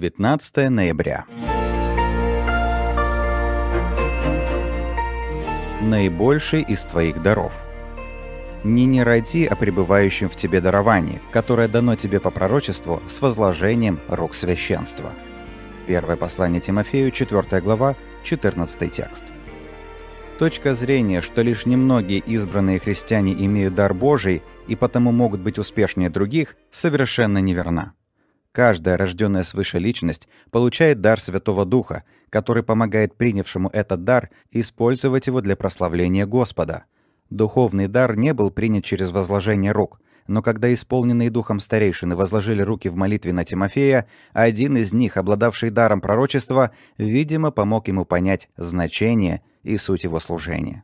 19 ноября. Наибольший из твоих даров. Не не ради о пребывающем в тебе даровании, которое дано тебе по пророчеству с возложением рук священства. Первое послание Тимофею, 4 глава, 14 текст. Точка зрения, что лишь немногие избранные христиане имеют дар Божий и потому могут быть успешнее других, совершенно неверна. Каждая рожденная свыше личность получает дар Святого Духа, который помогает принявшему этот дар использовать его для прославления Господа. Духовный дар не был принят через возложение рук, но когда исполненные духом старейшины возложили руки в молитве на Тимофея, один из них, обладавший даром пророчества, видимо, помог ему понять значение и суть его служения.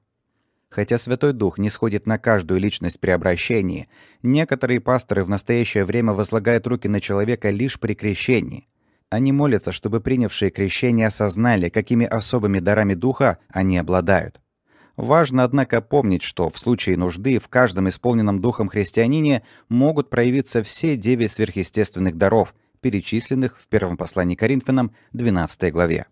Хотя Святой Дух не сходит на каждую личность при обращении, некоторые пасторы в настоящее время возлагают руки на человека лишь при крещении. Они молятся, чтобы принявшие крещение осознали, какими особыми дарами Духа они обладают. Важно, однако, помнить, что в случае нужды в каждом исполненном Духом христианине могут проявиться все девять сверхъестественных даров, перечисленных в первом послании Коринфянам 12 главе.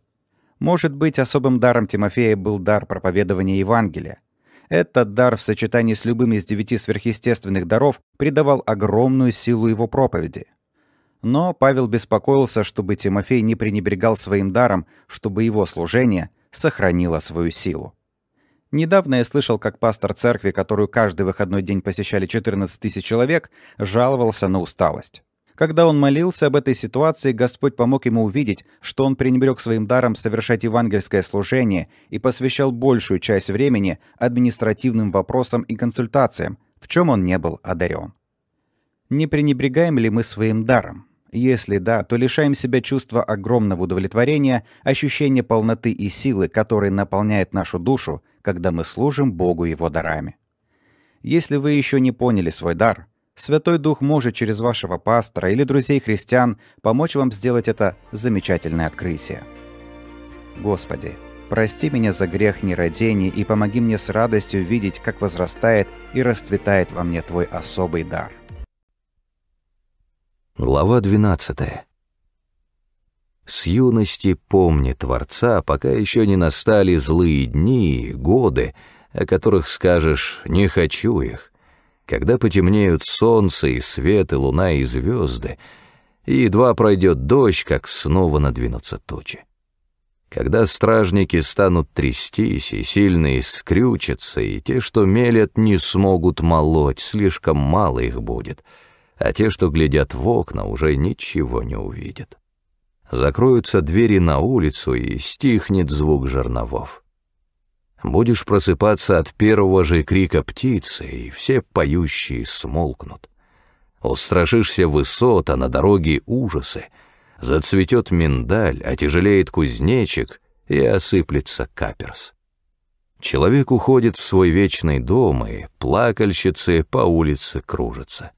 Может быть, особым даром Тимофея был дар проповедования Евангелия, этот дар в сочетании с любым из девяти сверхъестественных даров придавал огромную силу его проповеди. Но Павел беспокоился, чтобы Тимофей не пренебрегал своим даром, чтобы его служение сохранило свою силу. Недавно я слышал, как пастор церкви, которую каждый выходной день посещали 14 тысяч человек, жаловался на усталость. Когда он молился об этой ситуации, Господь помог ему увидеть, что он пренебрег своим даром совершать евангельское служение и посвящал большую часть времени административным вопросам и консультациям, в чем он не был одарен. Не пренебрегаем ли мы своим даром? Если да, то лишаем себя чувства огромного удовлетворения, ощущения полноты и силы, которые наполняет нашу душу, когда мы служим Богу Его дарами. Если вы еще не поняли свой дар, Святой Дух может через вашего пастора или друзей-христиан помочь вам сделать это замечательное открытие. Господи, прости меня за грех нерадений и помоги мне с радостью видеть, как возрастает и расцветает во мне Твой особый дар. Глава 12. С юности помни Творца, пока еще не настали злые дни и годы, о которых скажешь «не хочу их», когда потемнеют солнце и свет, и луна, и звезды, и едва пройдет дождь, как снова надвинутся тучи. Когда стражники станут трястись, и сильные скрючатся, и те, что мелят, не смогут молоть, слишком мало их будет, а те, что глядят в окна, уже ничего не увидят. Закроются двери на улицу, и стихнет звук жерновов. Будешь просыпаться от первого же крика птицы, и все поющие смолкнут. Устрашишься высот, а на дороге ужасы. Зацветет миндаль, отяжелеет а кузнечик и осыплется каперс. Человек уходит в свой вечный дом, и плакальщицы по улице кружатся.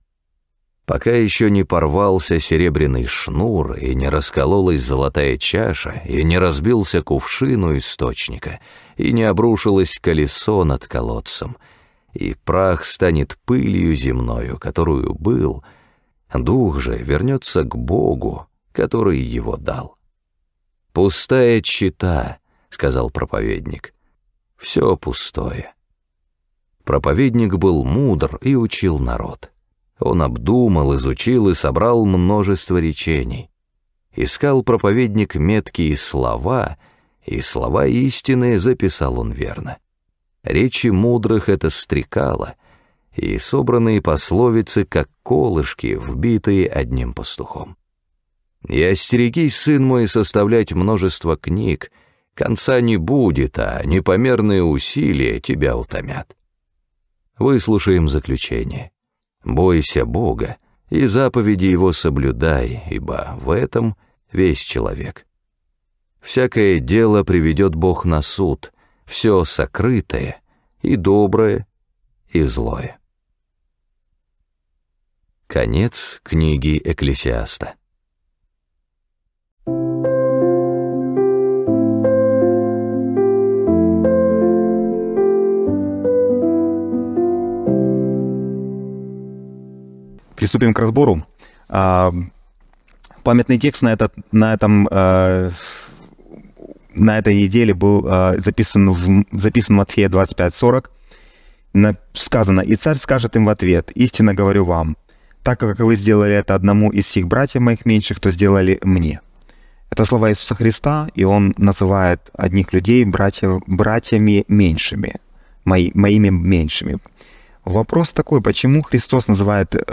Пока еще не порвался серебряный шнур, и не раскололась золотая чаша, и не разбился кувшин у источника — и не обрушилось колесо над колодцем, и прах станет пылью земною, которую был, дух же вернется к Богу, который его дал. «Пустая чита», — сказал проповедник, — «все пустое». Проповедник был мудр и учил народ. Он обдумал, изучил и собрал множество речений. Искал проповедник меткие слова — и слова истины записал он верно. Речи мудрых это стрекало, и собранные пословицы, как колышки, вбитые одним пастухом. «И остерегись, сын мой, составлять множество книг, конца не будет, а непомерные усилия тебя утомят». Выслушаем заключение. «Бойся Бога, и заповеди Его соблюдай, ибо в этом весь человек». Всякое дело приведет Бог на суд, все сокрытое, и доброе, и злое. Конец книги Экклесиаста. Приступим к разбору. А, памятный текст на, этот, на этом а, на этой неделе был э, записан, в, записан Матфея 25.40. На, сказано, «И царь скажет им в ответ, истинно говорю вам, так как вы сделали это одному из всех братьев моих меньших, то сделали мне». Это слова Иисуса Христа, и Он называет одних людей братьев, братьями меньшими, мои, моими меньшими. Вопрос такой, почему Христос называет э,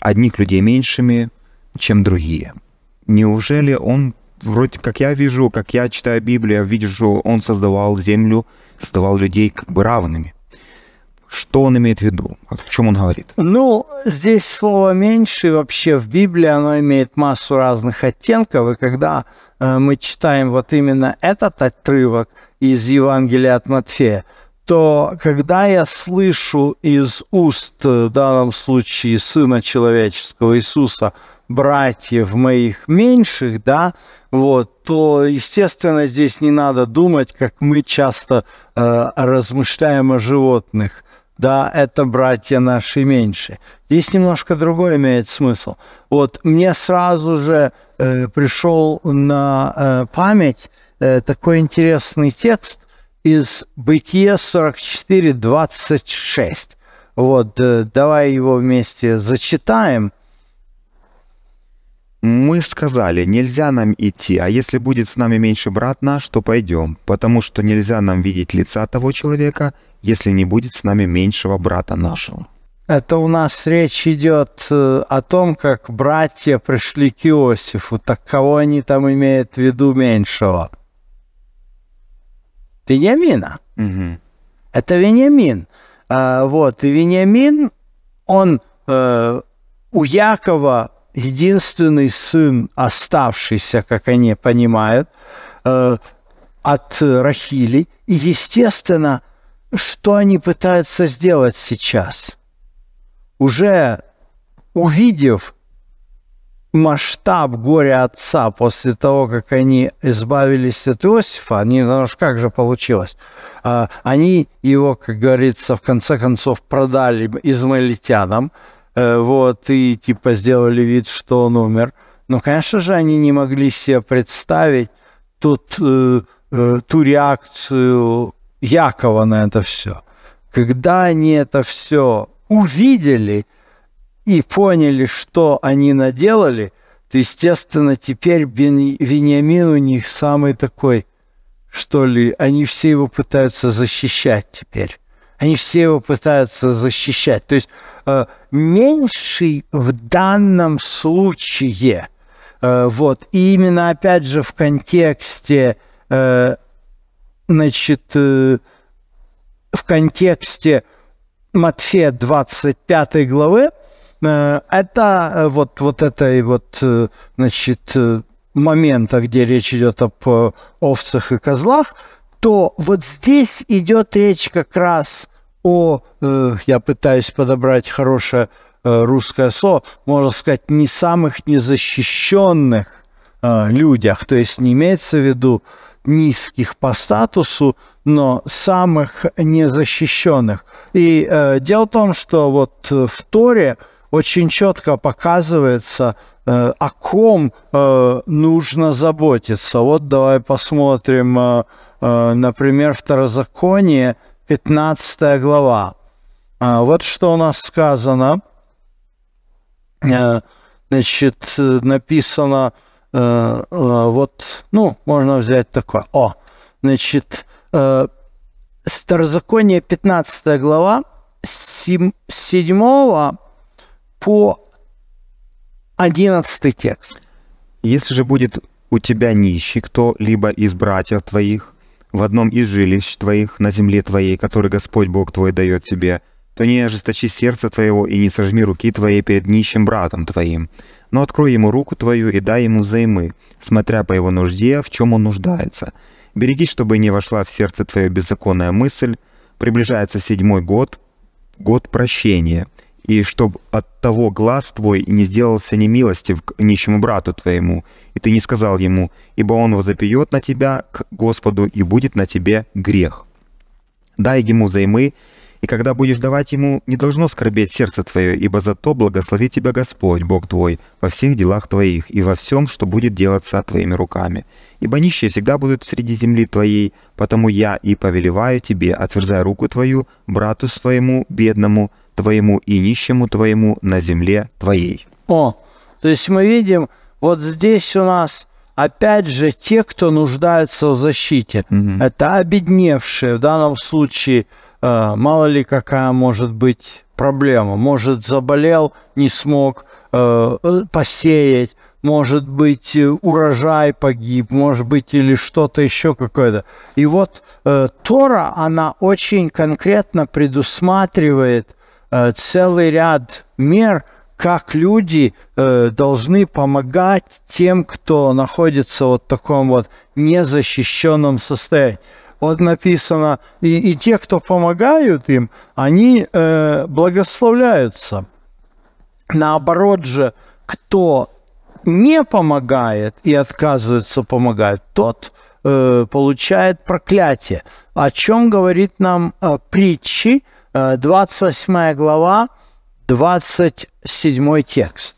одних людей меньшими, чем другие? Неужели Он вроде как я вижу, как я читаю Библию, вижу, он создавал землю, создавал людей как бы равными. Что он имеет в виду? О чем он говорит? Ну, здесь слово «меньше» вообще в Библии, оно имеет массу разных оттенков, и когда э, мы читаем вот именно этот отрывок из Евангелия от Матфея, то когда я слышу из уст, э, в данном случае, Сына Человеческого Иисуса, братьев моих меньших, да, вот, то, естественно, здесь не надо думать, как мы часто э, размышляем о животных. Да, это братья наши меньше. Здесь немножко другой имеет смысл. Вот мне сразу же э, пришел на э, память э, такой интересный текст из Бытия 44, 26. Вот, э, давай его вместе зачитаем – мы сказали, нельзя нам идти, а если будет с нами меньше брат наш, то пойдем, потому что нельзя нам видеть лица того человека, если не будет с нами меньшего брата нашего. Это у нас речь идет э, о том, как братья пришли к Иосифу. Так кого они там имеют в виду меньшего? Вениамина. Угу. Это Вениамин. А, вот, и Вениамин, он э, у Якова единственный сын, оставшийся, как они понимают, э, от Рахили. И, естественно, что они пытаются сделать сейчас? Уже увидев масштаб горя отца после того, как они избавились от Иосифа, они, ну уж как же получилось, а, они его, как говорится, в конце концов продали измаилитянам, Э, вот, и типа сделали вид, что он умер. Но, конечно же, они не могли себе представить тот, э, э, ту реакцию Якова на это все. Когда они это все увидели и поняли, что они наделали, то, естественно, теперь Бен, Вениамин у них самый такой, что ли, они все его пытаются защищать теперь. Они все его пытаются защищать. То есть э, меньший в данном случае. Э, вот. И именно, опять же, в контексте, э, значит, э, в контексте Матфея 25 главы, э, это э, вот, вот этой вот, э, значит, э, момента, где речь идет об овцах и козлах, то вот здесь идет речь как раз о, э, я пытаюсь подобрать хорошее э, русское слово, можно сказать, не самых незащищенных э, людях. То есть не имеется в виду низких по статусу, но самых незащищенных. И э, дело в том, что вот в Торе очень четко показывается, э, о ком э, нужно заботиться. Вот давай посмотрим, э, э, например, второзаконие – 15 глава. А, вот что у нас сказано. Э, значит, э, написано э, вот, ну, можно взять такое. О, значит, Старозаконие 15 глава, 7 по 11 текст. Если же будет у тебя нищий кто-либо из братьев твоих, в одном из жилищ твоих на земле твоей, который Господь Бог твой дает тебе, то не ожесточи сердце твоего и не сожми руки твоей перед нищим братом твоим, но открой ему руку твою и дай ему взаймы, смотря по его нужде, в чем он нуждается. Берегись, чтобы не вошла в сердце твое беззаконная мысль. Приближается седьмой год, год прощения — и чтобы от того глаз твой не сделался немилостив к нищему брату твоему, и ты не сказал ему, ибо он возопьет на тебя к Господу, и будет на тебе грех. Дай ему займы и когда будешь давать ему, не должно скорбеть сердце твое, ибо зато благослови тебя Господь, Бог твой, во всех делах твоих и во всем, что будет делаться твоими руками. Ибо нищие всегда будут среди земли твоей, потому я и повелеваю тебе, отверзай руку твою, брату своему, бедному твоему и нищему твоему на земле твоей». О, то есть мы видим, вот здесь у нас – опять же, те, кто нуждаются в защите. Угу. Это обедневшие, в данном случае, э, мало ли какая может быть проблема. Может, заболел, не смог э, посеять, может быть, э, урожай погиб, может быть, или что-то еще какое-то. И вот э, Тора, она очень конкретно предусматривает э, целый ряд мер – как люди э, должны помогать тем, кто находится вот в таком вот незащищенном состоянии. Вот написано, и, и те, кто помогают им, они э, благословляются. Наоборот же, кто не помогает и отказывается помогать, тот э, получает проклятие. О чем говорит нам э, притчи, э, 28 глава, 27 текст.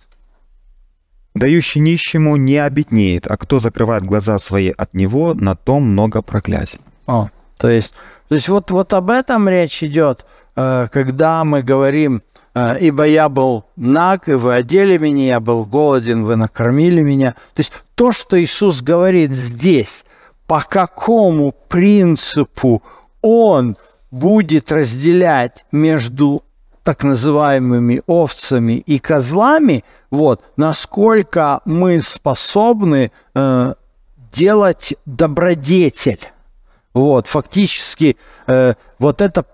«Дающий нищему не обеднеет, а кто закрывает глаза свои от него, на том много проклятий». О, то есть, то есть вот, вот об этом речь идет, э, когда мы говорим э, «Ибо я был наг, и вы одели меня, я был голоден, вы накормили меня». То есть то, что Иисус говорит здесь, по какому принципу Он будет разделять между так называемыми овцами и козлами, вот, насколько мы способны э, делать добродетель. Вот, фактически, э, вот это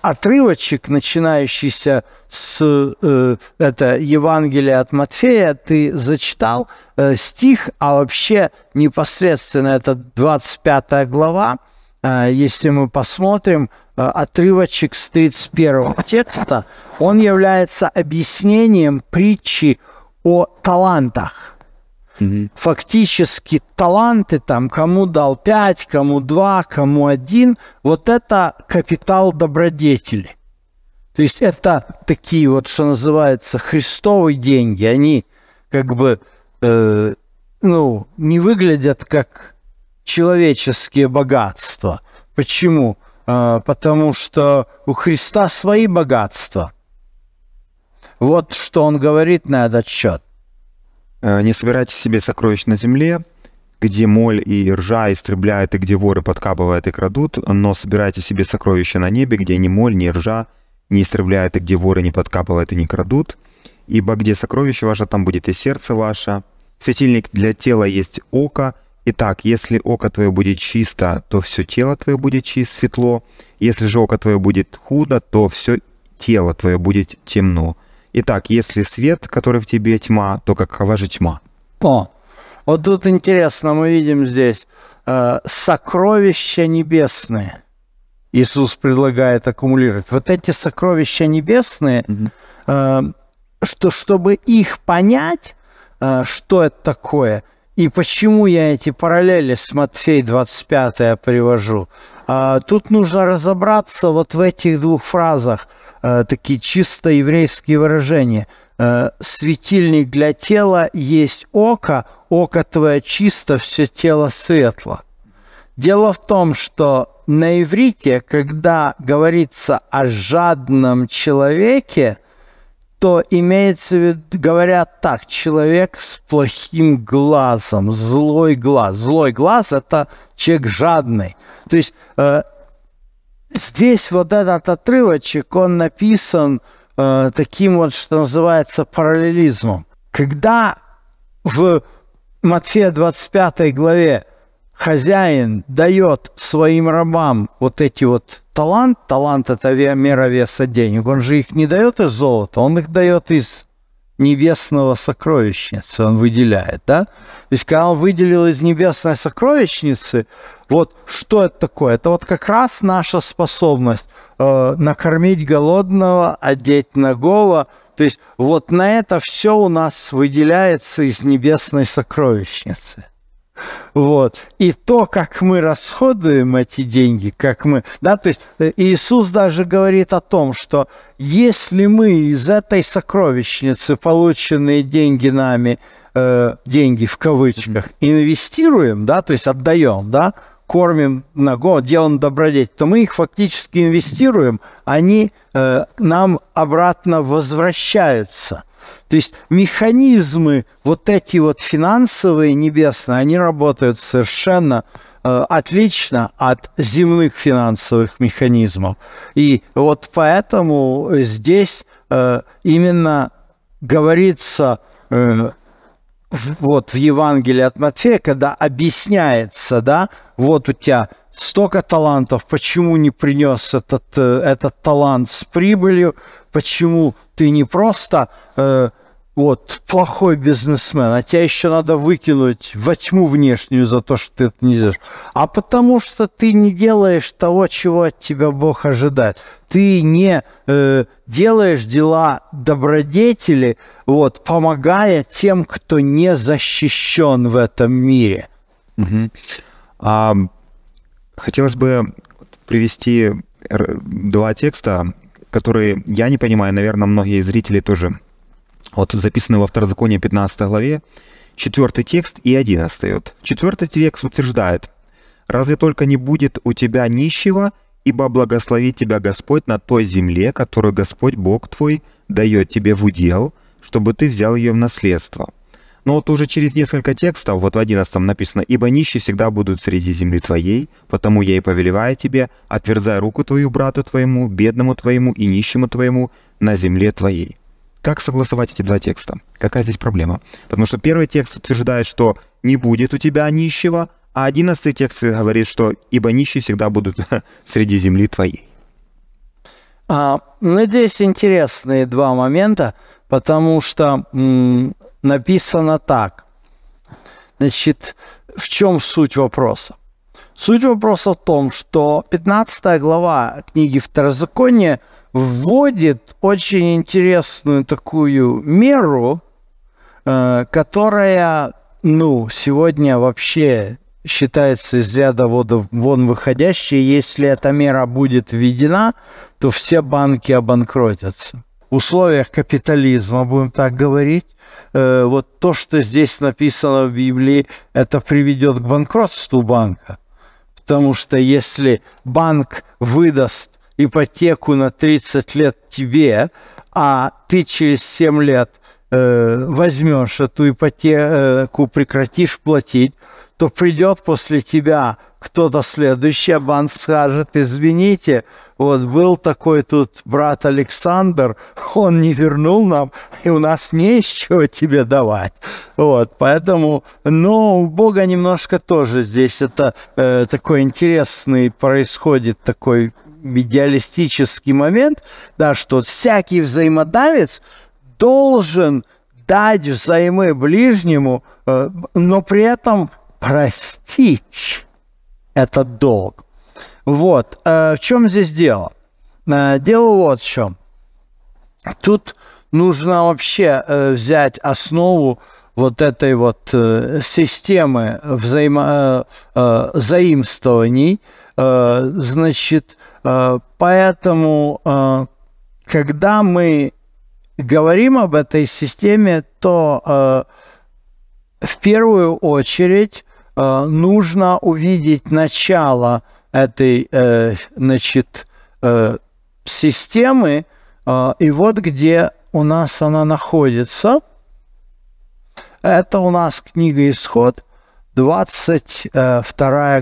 отрывочек, начинающийся с э, это Евангелие от Матфея, ты зачитал э, стих, а вообще непосредственно это 25 глава, Э, если мы посмотрим, э, отрывочек с 31 текста, он является объяснением притчи о талантах. Фактически таланты там, кому дал 5, кому 2, кому 1, вот это капитал добродетели. То есть это такие вот, что называется, христовые деньги. Они как бы, э, ну, не выглядят как человеческие богатства. Почему? А, потому что у Христа свои богатства. Вот что он говорит на этот счет. А, «Не собирайте себе сокровищ на земле, где моль и ржа истребляют и где воры подкапывают и крадут, но собирайте себе сокровища на небе, где ни моль, ни ржа не истребляют и где воры не подкапывают и не крадут. Ибо где сокровище ваше, там будет и сердце ваше. Светильник для тела есть око — Итак, если око твое будет чисто, то все тело твое будет чисто, светло. Если же око твое будет худо, то все тело твое будет темно. Итак, если свет, который в тебе тьма, то какова же тьма? О, вот тут интересно, мы видим здесь э, сокровища небесные. Иисус предлагает аккумулировать. Вот эти сокровища небесные, mm-hmm. э, что чтобы их понять, э, что это такое – и почему я эти параллели с Матфея 25 привожу? А, тут нужно разобраться вот в этих двух фразах, э, такие чисто еврейские выражения. Э, «Светильник для тела есть око, око твое чисто, все тело светло». Дело в том, что на иврите, когда говорится о жадном человеке – то имеется в виду, говорят так, человек с плохим глазом, злой глаз. Злой глаз – это человек жадный. То есть э, здесь вот этот отрывочек, он написан э, таким вот, что называется, параллелизмом. Когда в Матфея 25 главе хозяин дает своим рабам вот эти вот талант, талант это мера веса денег, он же их не дает из золота, он их дает из небесного сокровищницы, он выделяет, да? То есть, когда он выделил из небесной сокровищницы, вот что это такое? Это вот как раз наша способность э, накормить голодного, одеть ногого, то есть вот на это все у нас выделяется из небесной сокровищницы. Вот. И то, как мы расходуем эти деньги, как мы... Да, то есть э, Иисус даже говорит о том, что если мы из этой сокровищницы полученные деньги нами, э, деньги в кавычках, инвестируем, да, то есть отдаем, да, кормим на год, делаем добродетель, то мы их фактически инвестируем, они э, нам обратно возвращаются. То есть механизмы вот эти вот финансовые небесные, они работают совершенно э, отлично от земных финансовых механизмов. И вот поэтому здесь э, именно говорится э, вот в Евангелии от Матфея, когда объясняется, да, вот у тебя столько талантов, почему не принес этот, э, этот талант с прибылью, почему ты не просто э, вот, плохой бизнесмен, а тебя еще надо выкинуть во тьму внешнюю за то, что ты это не делаешь. А потому что ты не делаешь того, чего от тебя Бог ожидает. Ты не э, делаешь дела добродетели, вот, помогая тем, кто не защищен в этом мире. Угу. А, хотелось бы привести два текста, которые я не понимаю, наверное, многие зрители тоже вот записанный во второзаконии 15 главе, четвертый текст и 11. Вот. Четвертый текст утверждает, «Разве только не будет у тебя нищего, ибо благословит тебя Господь на той земле, которую Господь Бог твой дает тебе в удел, чтобы ты взял ее в наследство». Но вот уже через несколько текстов, вот в 11 написано, «Ибо нищие всегда будут среди земли твоей, потому я и повелеваю тебе, отверзай руку твою брату твоему, бедному твоему и нищему твоему на земле твоей». Как согласовать эти два текста? Какая здесь проблема? Потому что первый текст утверждает, что не будет у тебя нищего, а одиннадцатый текст говорит, что «ибо нищие всегда будут среди земли твоей». А, ну, здесь интересные два момента, потому что м, написано так. Значит, в чем суть вопроса? Суть вопроса в том, что 15 глава книги Второзакония – вводит очень интересную такую меру, э, которая, ну, сегодня вообще считается из ряда вон выходящей. Если эта мера будет введена, то все банки обанкротятся. В условиях капитализма, будем так говорить, э, вот то, что здесь написано в Библии, это приведет к банкротству банка. Потому что если банк выдаст ипотеку на 30 лет тебе, а ты через 7 лет э, возьмешь эту ипотеку, прекратишь платить, то придет после тебя кто-то следующий, а банк скажет, извините, вот был такой тут брат Александр, он не вернул нам, и у нас не из чего тебе давать. Вот, поэтому, но ну, у Бога немножко тоже здесь это э, такой интересный происходит такой идеалистический момент, да, что всякий взаимодавец должен дать взаймы ближнему, э, но при этом простить этот долг. Вот, э, в чем здесь дело? Э, дело вот в чем. Тут нужно вообще взять основу вот этой вот системы взаимо, заимствований, значит, Э, поэтому, э, когда мы говорим об этой системе, то э, в первую очередь нужно увидеть начало этой значит, системы, и вот где у нас она находится. Это у нас книга «Исход», 22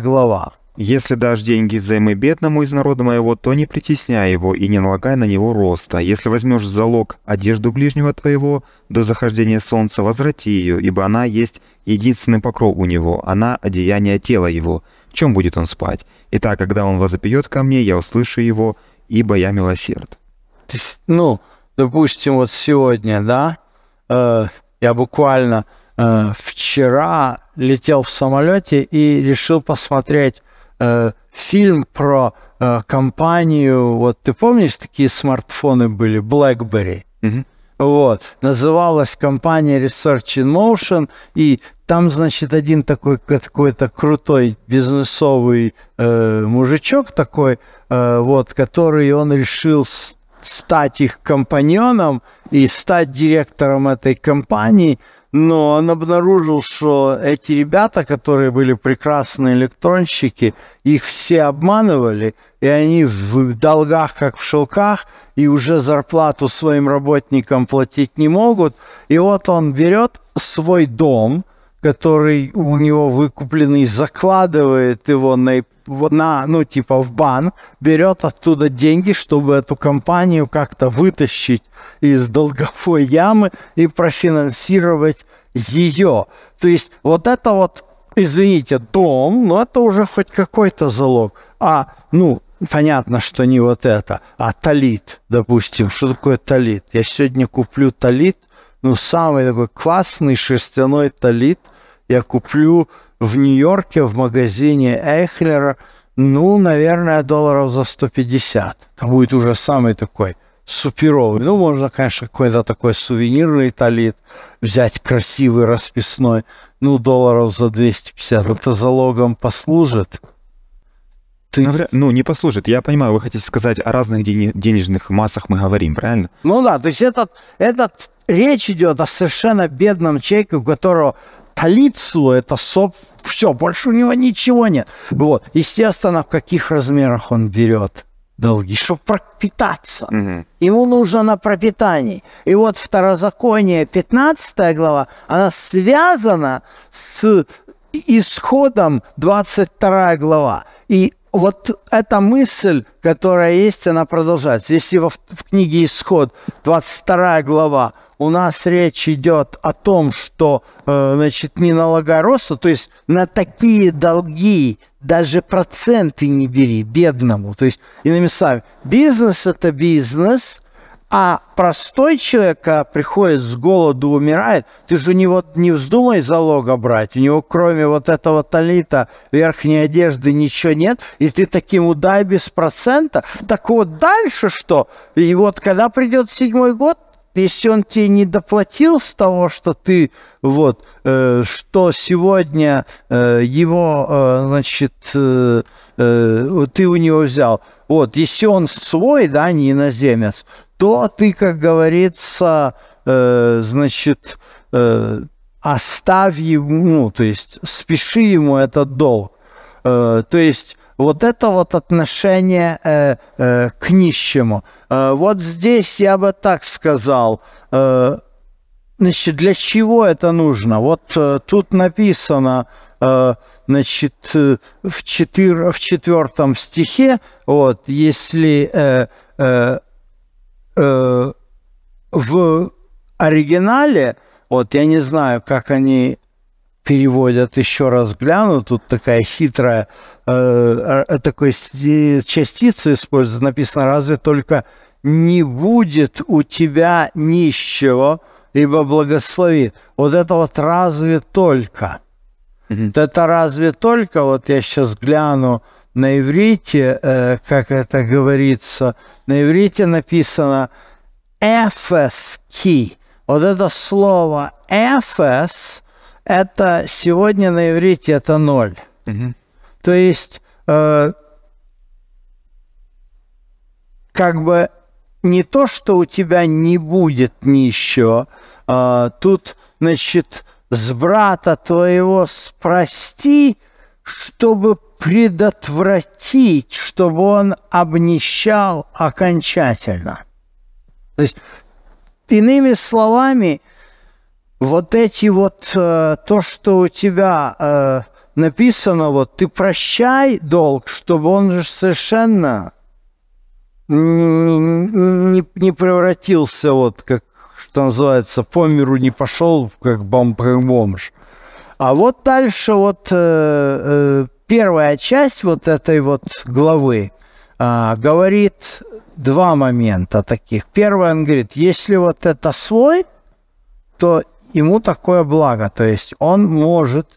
глава. Если дашь деньги взаймы бедному из народа моего, то не притесняй его и не налагай на него роста. Если возьмешь залог одежду ближнего твоего до захождения солнца, возврати ее, ибо она есть единственный покров у него, она одеяние тела его. В чем будет он спать? Итак, когда он возопьет ко мне, я услышу его, ибо я милосерд. ну, допустим, вот сегодня, да, э, я буквально э, вчера летел в самолете и решил посмотреть Э, фильм про э, компанию, вот ты помнишь, такие смартфоны были, BlackBerry? Угу. Вот. Называлась компания Research in Motion, и там, значит, один такой какой-то крутой бизнесовый э, мужичок такой, э, вот, который он решил стать их компаньоном и стать директором этой компании – но он обнаружил, что эти ребята, которые были прекрасные электронщики, их все обманывали, и они в долгах, как в шелках, и уже зарплату своим работникам платить не могут. И вот он берет свой дом – который у него выкупленный, закладывает его на, на, ну, типа в банк, берет оттуда деньги, чтобы эту компанию как-то вытащить из долговой ямы и профинансировать ее. То есть вот это вот, извините, дом, но это уже хоть какой-то залог. А, ну, понятно, что не вот это, а талит, допустим. Что такое талит? Я сегодня куплю талит – ну, самый такой классный шерстяной талит – я куплю в Нью-Йорке в магазине Эхлера, ну, наверное, долларов за 150. Там будет уже самый такой суперовый. Ну, можно, конечно, какой-то такой сувенирный талит взять, красивый, расписной. Ну, долларов за 250. Это залогом послужит. Ты... Ну, не послужит. Я понимаю, вы хотите сказать о разных денежных массах мы говорим, правильно? Ну да, то есть этот, этот речь идет о совершенно бедном человеке, у которого талицу, это соп, все, больше у него ничего нет. Вот, естественно, в каких размерах он берет долги, чтобы пропитаться. Угу. Ему нужно на пропитание. И вот второзаконие, 15 глава, она связана с исходом 22 глава. И вот эта мысль, которая есть, она продолжается. Если в, в книге Исход, 22 глава, у нас речь идет о том, что, э, значит, не налагай росту, то есть на такие долги даже проценты не бери бедному. То есть, иными словами, бизнес – это бизнес – а простой человек, приходит с голоду, умирает, ты же не, вот, не вздумай залога брать. У него кроме вот этого талита, верхней одежды ничего нет. И ты таким удай без процента. Так вот дальше что? И вот когда придет седьмой год, если он тебе не доплатил с того, что ты вот, э, что сегодня э, его, э, значит, э, э, ты у него взял, вот, если он свой, да, не иноземец, то ты, как говорится, э, значит, э, оставь ему, ну, то есть спеши ему этот долг. Э, то есть вот это вот отношение э, э, к нищему. Э, вот здесь я бы так сказал. Э, значит, для чего это нужно? Вот э, тут написано, э, значит, э, в, четыр, в четвертом стихе, вот, если э, э, Э, в оригинале, вот я не знаю, как они переводят еще раз гляну, тут такая хитрая, э, э такой частица используется, написано, разве только не будет у тебя нищего, ибо благослови. Вот это вот разве только. Mm-hmm. Вот это разве только, вот я сейчас гляну на иврите, э, как это говорится, на иврите написано «эфески». Вот это слово «эфес» – это сегодня на иврите это ноль. Угу. То есть э, как бы не то, что у тебя не будет нищего, э, а тут, значит, с брата твоего спрости – чтобы предотвратить, чтобы он обнищал окончательно. То есть, иными словами, вот эти вот э, то, что у тебя э, написано, вот ты прощай долг, чтобы он же совершенно не, не, не превратился вот как что называется, по миру не пошел, как бомж, а вот дальше вот э, э, первая часть вот этой вот главы э, говорит два момента таких. Первое, он говорит, если вот это свой, то ему такое благо, то есть он может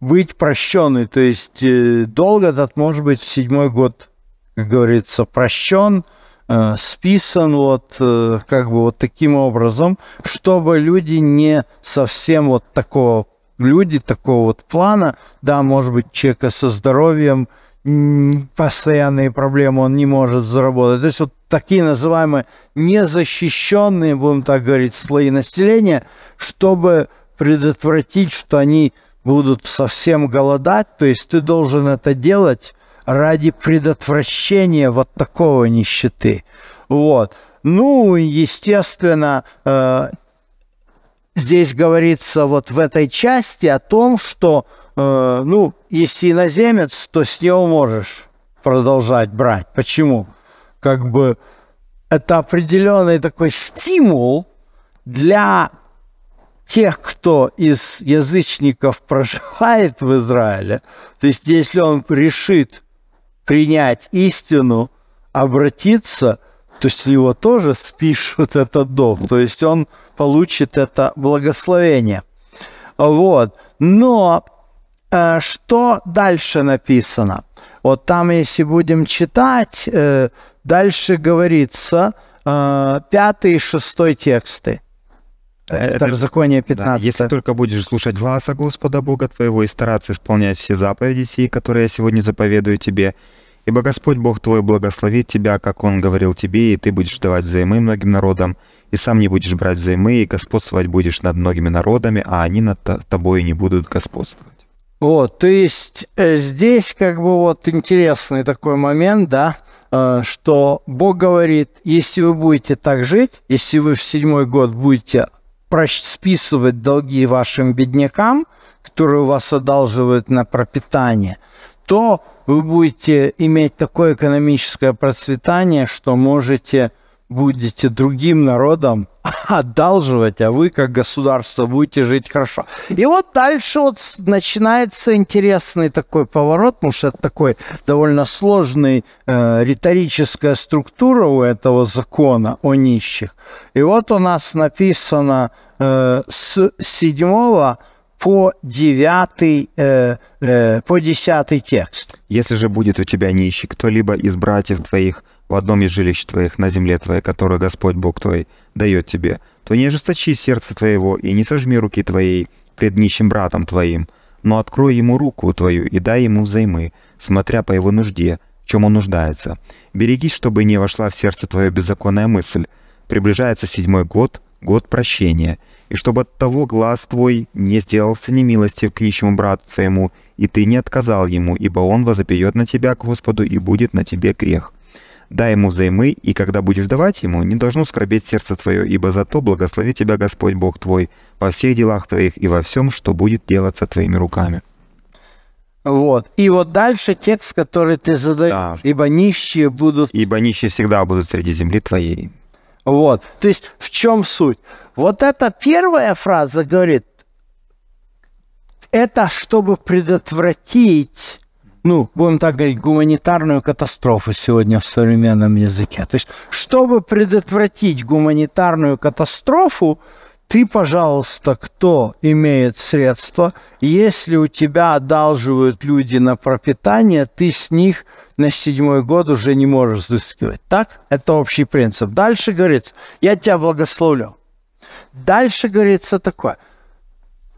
быть прощенный, то есть э, долго этот может быть в седьмой год, как говорится, прощен, э, списан вот э, как бы вот таким образом, чтобы люди не совсем вот такого люди такого вот плана, да, может быть, человека со здоровьем, постоянные проблемы, он не может заработать. То есть вот такие называемые незащищенные, будем так говорить, слои населения, чтобы предотвратить, что они будут совсем голодать. То есть ты должен это делать ради предотвращения вот такого нищеты. Вот. Ну, естественно, э, здесь говорится вот в этой части о том, что, э, ну, если иноземец, то с него можешь продолжать брать. Почему? Как бы это определенный такой стимул для тех, кто из язычников проживает в Израиле. То есть, если он решит принять истину, обратиться – то есть его тоже спишут этот дом, то есть он получит это благословение. Вот. Но э, что дальше написано? Вот там, если будем читать, э, дальше говорится э, пятый и шестой тексты. Второзаконие 15. Да. Если только будешь слушать гласа Господа Бога твоего и стараться исполнять все заповеди сии, которые я сегодня заповедую тебе, Ибо Господь Бог твой благословит тебя, как Он говорил тебе, и ты будешь давать взаймы многим народам, и сам не будешь брать взаймы, и господствовать будешь над многими народами, а они над тобой не будут господствовать. Вот, то есть э, здесь как бы вот интересный такой момент, да, э, что Бог говорит, если вы будете так жить, если вы в седьмой год будете списывать долги вашим беднякам, которые у вас одалживают на пропитание – то вы будете иметь такое экономическое процветание, что можете будете другим народом одалживать, а вы как государство будете жить хорошо. И вот дальше вот начинается интересный такой поворот, потому что это такой довольно сложный э, риторическая структура у этого закона о нищих. И вот у нас написано э, с 7 по 9, э, э, по 10 текст. «Если же будет у тебя нищий кто-либо из братьев твоих в одном из жилищ твоих на земле твоей, которую Господь Бог твой дает тебе, то не ожесточи сердце твоего и не сожми руки твоей пред нищим братом твоим, но открой ему руку твою и дай ему взаймы, смотря по его нужде, в чем он нуждается. Берегись, чтобы не вошла в сердце твое беззаконная мысль. Приближается седьмой год год прощения, и чтобы от того глаз твой не сделался немилостив к нищему брату своему и ты не отказал ему, ибо он возопьет на тебя к Господу, и будет на тебе грех. Дай ему взаймы, и когда будешь давать ему, не должно скорбеть сердце твое, ибо зато благослови тебя Господь Бог твой во всех делах твоих и во всем, что будет делаться твоими руками». Вот. И вот дальше текст, который ты задаешь. Да. «Ибо нищие будут...» «Ибо нищие всегда будут среди земли твоей». Вот. То есть в чем суть? Вот эта первая фраза говорит, это чтобы предотвратить, ну, будем так говорить, гуманитарную катастрофу сегодня в современном языке. То есть, чтобы предотвратить гуманитарную катастрофу, ты, пожалуйста, кто имеет средства, если у тебя одалживают люди на пропитание, ты с них на седьмой год уже не можешь взыскивать. Так? Это общий принцип. Дальше говорится, я тебя благословлю. Дальше говорится такое,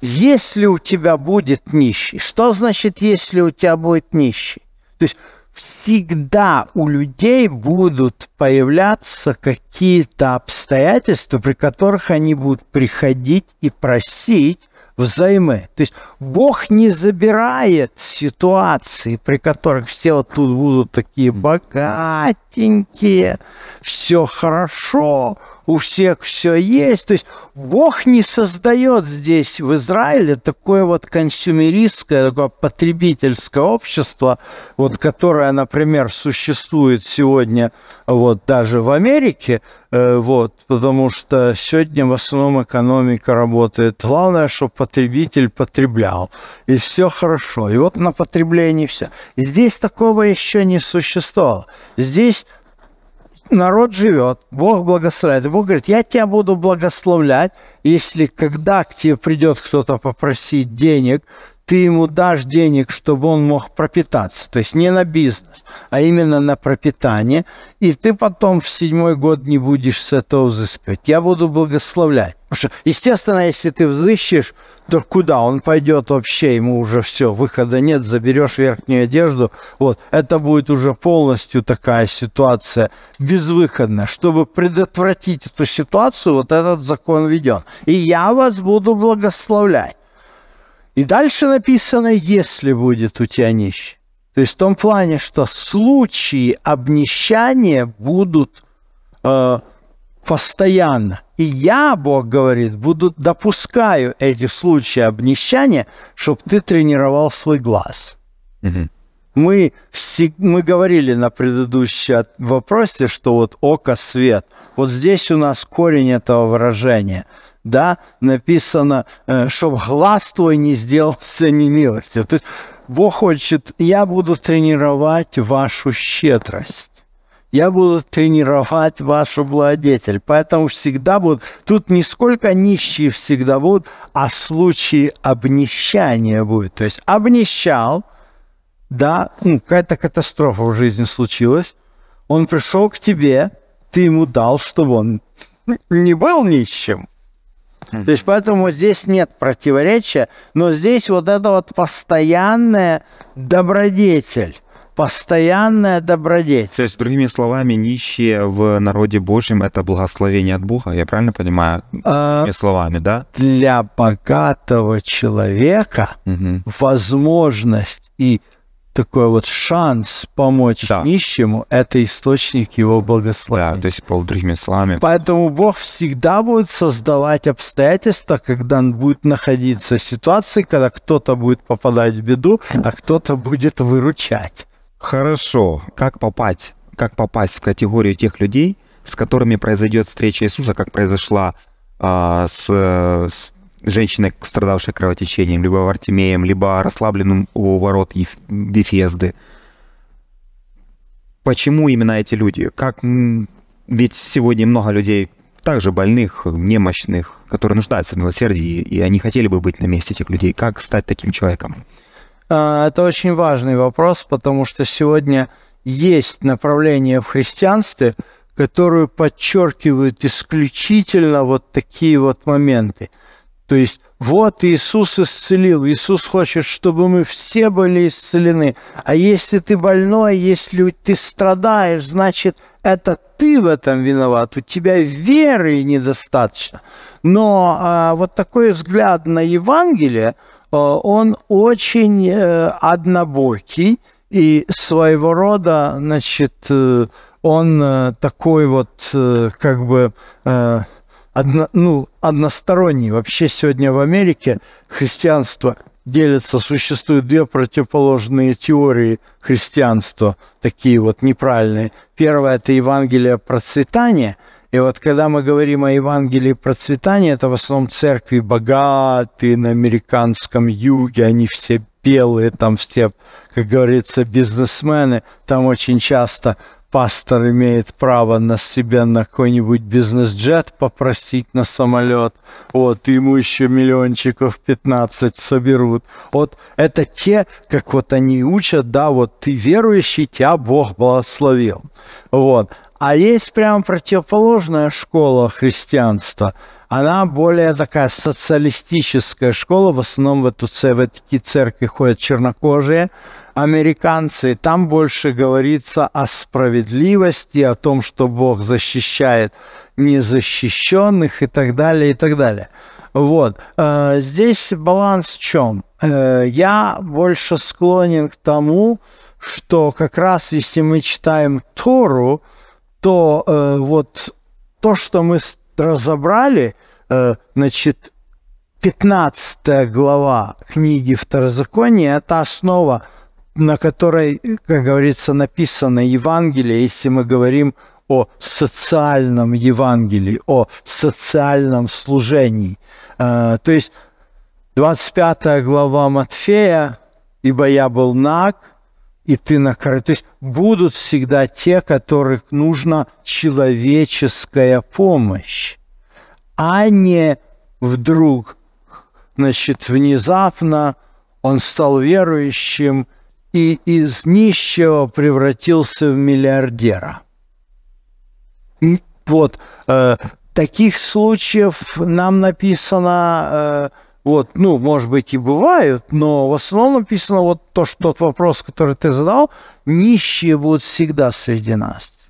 если у тебя будет нищий, что значит, если у тебя будет нищий? То есть всегда у людей будут появляться какие-то обстоятельства, при которых они будут приходить и просить взаймы. То есть Бог не забирает ситуации, при которых все вот тут будут такие богатенькие, все хорошо, у всех все есть. То есть Бог не создает здесь в Израиле такое вот консюмеристское, такое потребительское общество, вот которое, например, существует сегодня вот даже в Америке, э, вот, потому что сегодня в основном экономика работает. Главное, чтобы потребитель потреблял, и все хорошо. И вот на потреблении все. Здесь такого еще не существовало. Здесь народ живет, Бог благословляет. И Бог говорит, я тебя буду благословлять, если когда к тебе придет кто-то попросить денег, ты ему дашь денег, чтобы он мог пропитаться. То есть не на бизнес, а именно на пропитание. И ты потом в седьмой год не будешь с этого взыскивать. Я буду благословлять. Потому что, естественно, если ты взыщешь, то куда он пойдет вообще, ему уже все, выхода нет, заберешь верхнюю одежду. Вот, это будет уже полностью такая ситуация безвыходная. Чтобы предотвратить эту ситуацию, вот этот закон введен. И я вас буду благословлять. И дальше написано, если будет у тебя нищий. То есть в том плане, что случаи обнищания будут э, постоянно. И я, Бог говорит, буду, допускаю эти случаи обнищания, чтобы ты тренировал свой глаз. Угу. Мы, мы говорили на предыдущем вопросе, что вот око – свет. Вот здесь у нас корень этого выражения. Да, написано, э, чтобы глаз твой не сделался немилостью. То есть Бог хочет, я буду тренировать вашу щедрость я буду тренировать вашу владетель. Поэтому всегда будут, тут не сколько нищие всегда будут, а случаи обнищания будет. То есть обнищал, да, ну, какая-то катастрофа в жизни случилась, он пришел к тебе, ты ему дал, чтобы он не был нищим. То есть поэтому здесь нет противоречия, но здесь вот это вот постоянное добродетель постоянная добродетель. То есть, другими словами, нищие в народе Божьем — это благословение от Бога, я правильно понимаю? А, другими а, словами, да? Для богатого человека угу. возможность и такой вот шанс помочь да. нищему — это источник его благословения. Да, то есть, по другими словами. Поэтому Бог всегда будет создавать обстоятельства, когда он будет находиться в ситуации, когда кто-то будет попадать в беду, а кто-то будет выручать. Хорошо. Как попасть? Как попасть в категорию тех людей, с которыми произойдет встреча Иисуса, как произошла а, с, с женщиной, страдавшей кровотечением, либо Вартимеем, либо расслабленным у ворот Вифезды. Почему именно эти люди? Как ведь сегодня много людей также больных, немощных, которые нуждаются в милосердии, и они хотели бы быть на месте этих людей. Как стать таким человеком? А, это очень важный вопрос, потому что сегодня есть направление в христианстве, которое подчеркивает исключительно вот такие вот моменты. То есть вот Иисус исцелил, Иисус хочет, чтобы мы все были исцелены. А если ты больной, если ты страдаешь, значит, это ты в этом виноват, у тебя веры недостаточно. Но а, вот такой взгляд на Евангелие – Э, он очень э, однобокий и своего рода, значит, э, он такой вот как бы одно, ну, односторонний. Вообще сегодня в Америке христианство делится, существуют две противоположные теории христианства, такие вот неправильные. Первая – это Евангелие процветания – и вот когда мы говорим о Евангелии процветания, это в основном церкви богатые на американском юге, они все белые, там все, как говорится, бизнесмены. Там очень часто пастор имеет право на себя на какой-нибудь бизнес-джет попросить на самолет, вот, ему еще миллиончиков 15 соберут. Вот это те, как вот они учат, да, вот ты верующий, тебя Бог благословил. Вот. А есть прям противоположная школа христианства. Она более такая социалистическая школа. В основном в, эту, в такие церкви ходят чернокожие американцы. Там больше говорится о справедливости, о том, что Бог защищает незащищенных и так далее, и так далее. Вот. Э, здесь баланс в чем? Э, я больше склонен к тому, что как раз если мы читаем Тору, то э, вот то, что мы разобрали, э, значит, 15 глава книги Второзакония – это основа, на которой, как говорится, написано Евангелие, если мы говорим о социальном Евангелии, о социальном служении. Э, то есть 25 глава Матфея «Ибо я был наг, и ты накрыт. То есть будут всегда те, которых нужна человеческая помощь, а не вдруг, значит, внезапно он стал верующим и из нищего превратился в миллиардера. Вот, э, таких случаев нам написано... Э, вот, ну, может быть, и бывают, но в основном написано вот то, что тот вопрос, который ты задал, нищие будут всегда среди нас.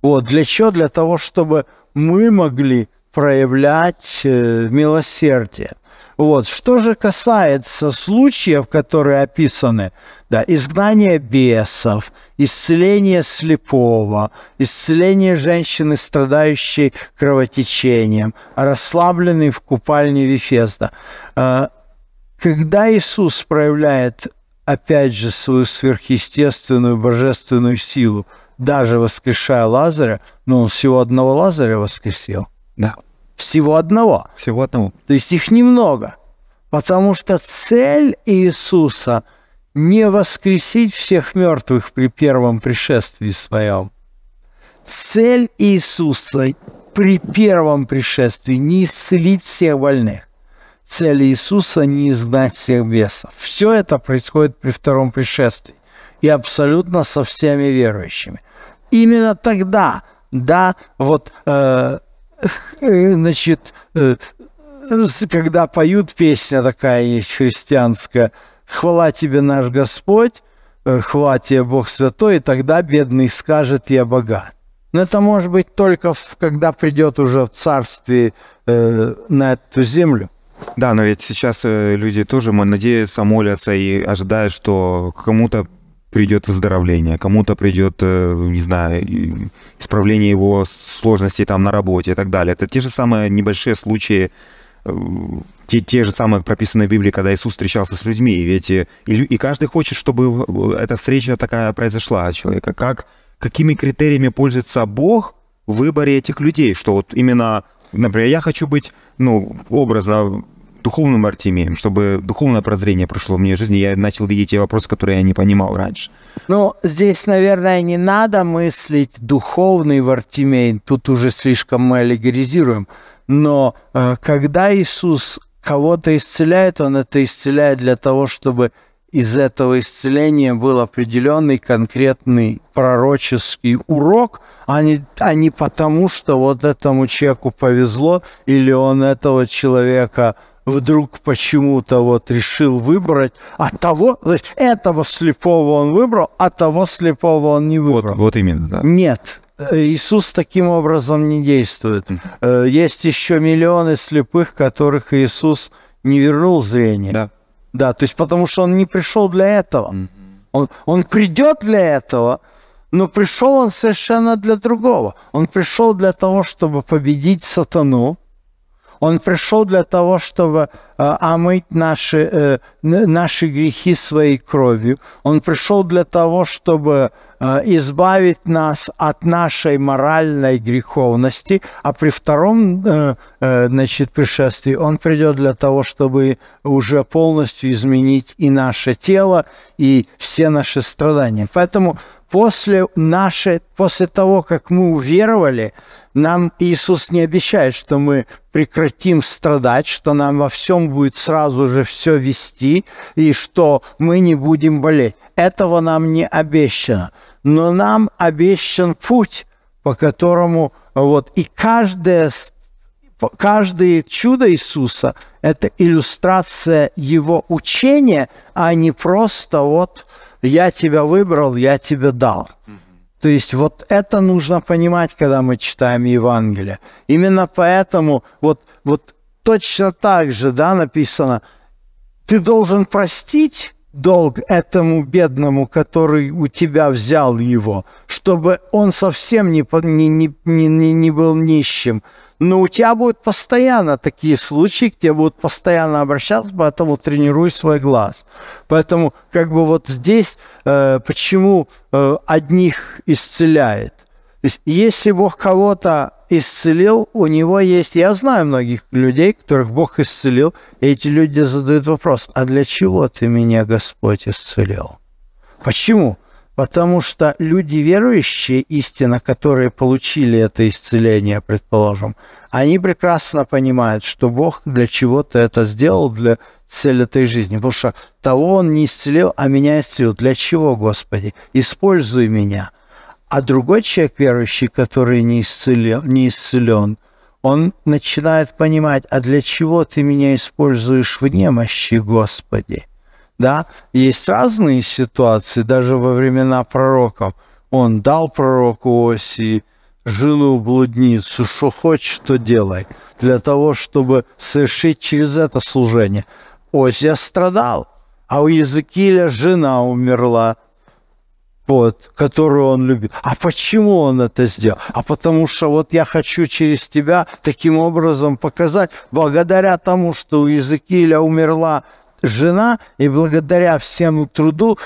Вот, для чего? Для того, чтобы мы могли проявлять э, милосердие. Вот. Что же касается случаев, которые описаны, да, изгнание бесов, исцеление слепого, исцеление женщины, страдающей кровотечением, расслабленный в купальне Вифезда. Э, когда Иисус проявляет, опять же, свою сверхъестественную божественную силу, даже воскрешая Лазаря, но ну, он всего одного Лазаря воскресил. Да. Всего одного. Всего одного. То есть их немного. Потому что цель Иисуса не воскресить всех мертвых при первом пришествии своем. Цель Иисуса при первом пришествии не исцелить всех больных. Цель Иисуса не изгнать всех бесов. Все это происходит при втором пришествии и абсолютно со всеми верующими. Именно тогда, да, вот э, Э, значит, э, когда поют песня такая есть христианская, «Хвала тебе наш Господь», э, «Хвала тебе Бог Святой», и тогда бедный скажет «Я богат». Но это может быть только в, когда придет уже в царстве э, на эту землю. Да, но ведь сейчас люди тоже, мы надеемся молятся и ожидают, что кому-то придет выздоровление, кому-то придет, э, не знаю, исправление его сложностей там на работе и так далее. Это те же самые небольшие случаи, э, те, те же самые прописанные в Библии, когда Иисус встречался с людьми. Ведь э, и, и каждый хочет, чтобы эта встреча такая произошла от человека. Как, какими критериями пользуется Бог в выборе этих людей? Что вот именно, например, я хочу быть, ну, образно духовным Артемием, чтобы духовное прозрение пришло в мне в жизни, я начал видеть те вопросы, которые я не понимал раньше. Ну, здесь, наверное, не надо мыслить духовный Вартимей, тут уже слишком мы аллегоризируем, но э, когда Иисус кого-то исцеляет, Он это исцеляет для того, чтобы из этого исцеления был определенный конкретный пророческий урок, а не, а не потому, что вот этому человеку повезло, или он этого человека вдруг почему-то вот решил выбрать, а того, значит, этого слепого он выбрал, а того слепого он не выбрал. Вот, вот именно, да. Нет. Э, Иисус таким образом не действует. Э, есть еще миллионы слепых, которых Иисус не вернул зрение. Да. Да, то есть потому что он не пришел для этого. Он, он придет для этого, но пришел он совершенно для другого. Он пришел для того, чтобы победить сатану, он пришел для того, чтобы а, омыть наши, э, наши грехи своей кровью. Он пришел для того, чтобы а, избавить нас от нашей моральной греховности, а при втором э, э, значит, пришествии он придет для того, чтобы уже полностью изменить и наше тело, и все наши страдания. Поэтому после, нашей, после того, как мы уверовали, нам Иисус не обещает, что мы прекратим страдать, что нам во всем будет сразу же все вести, и что мы не будем болеть. Этого нам не обещано. Но нам обещан путь, по которому вот и каждое, каждое чудо Иисуса – это иллюстрация Его учения, а не просто вот – я тебя выбрал, я тебе дал. То есть вот это нужно понимать, когда мы читаем Евангелие. Именно поэтому вот, вот точно так же да, написано, ты должен простить, долг этому бедному, который у тебя взял его, чтобы он совсем не, не, не, не, не был нищим. Но у тебя будут постоянно такие случаи, к тебе будут постоянно обращаться, поэтому тренируй свой глаз. Поэтому как бы вот здесь э, почему э, одних исцеляет есть, если Бог кого-то исцелил, у него есть... Я знаю многих людей, которых Бог исцелил, и эти люди задают вопрос, а для чего ты меня, Господь, исцелил? Почему? Потому что люди верующие, истинно, которые получили это исцеление, предположим, они прекрасно понимают, что Бог для чего-то это сделал, для цели этой жизни. Потому что того Он не исцелил, а меня исцелил. Для чего, Господи? Используй меня. А другой человек верующий, который не исцелен, не исцелен он начинает понимать, а для чего ты меня используешь в немощи, Господи? Да, есть разные ситуации, даже во времена пророков. Он дал пророку Осии жену блудницу, что хочешь, что делай, для того, чтобы совершить через это служение. Осия страдал, а у Языкиля жена умерла – вот, которую он любит. А почему он это сделал? А потому что вот я хочу через тебя таким образом показать, благодаря тому, что у Иезекииля умерла жена, и благодаря всему труду,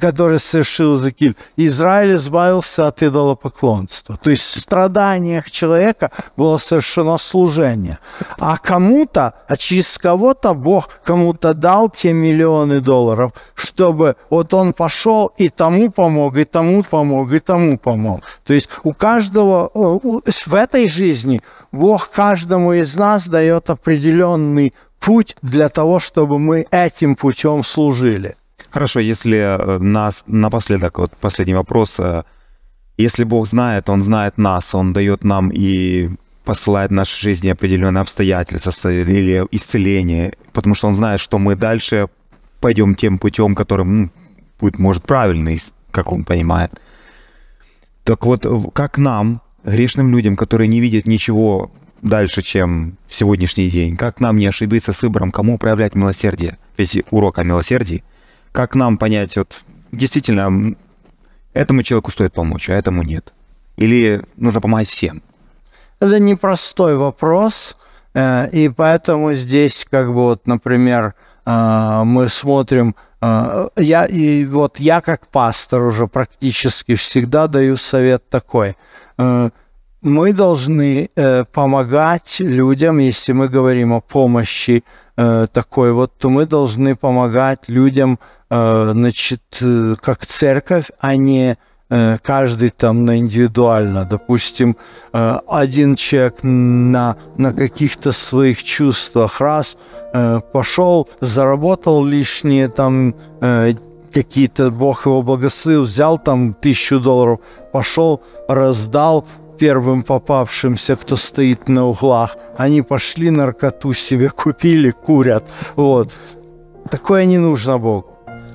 который совершил Закиль, Израиль избавился от идолопоклонства. То есть в страданиях человека было совершено служение. А кому-то, а через кого-то Бог кому-то дал те миллионы долларов, чтобы вот он пошел и тому помог, и тому помог, и тому помог. То есть у каждого э, в этой жизни Бог каждому из нас дает определенный путь для того, чтобы мы этим путем служили. Хорошо, если э, нас напоследок, вот последний вопрос. Э, если Бог знает, Он знает нас, Он дает нам и посылает в нашей жизни определенные обстоятельства или исцеление, потому что Он знает, что мы дальше пойдем тем путем, которым ну, путь может правильный, как Он понимает. Так вот, как нам, грешным людям, которые не видят ничего дальше, чем в сегодняшний день? Как нам не ошибиться с выбором, кому проявлять милосердие? Ведь урок о милосердии. Как нам понять, вот действительно, этому человеку стоит помочь, а этому нет? Или нужно помогать всем? Это непростой вопрос, э, и поэтому здесь, как бы вот, например, э, мы смотрим, э, я и вот я как пастор уже практически всегда даю совет такой – мы должны э, помогать людям, если мы говорим о помощи э, такой вот, то мы должны помогать людям, э, значит, э, как церковь, а не э, каждый там на индивидуально. Допустим, э, один человек на, на каких-то своих чувствах раз э, пошел, заработал лишние там э, какие-то, Бог его благословил, взял там тысячу долларов, пошел, раздал, первым попавшимся, кто стоит на углах. Они пошли наркоту себе купили, курят. Вот. Такое не нужно Богу.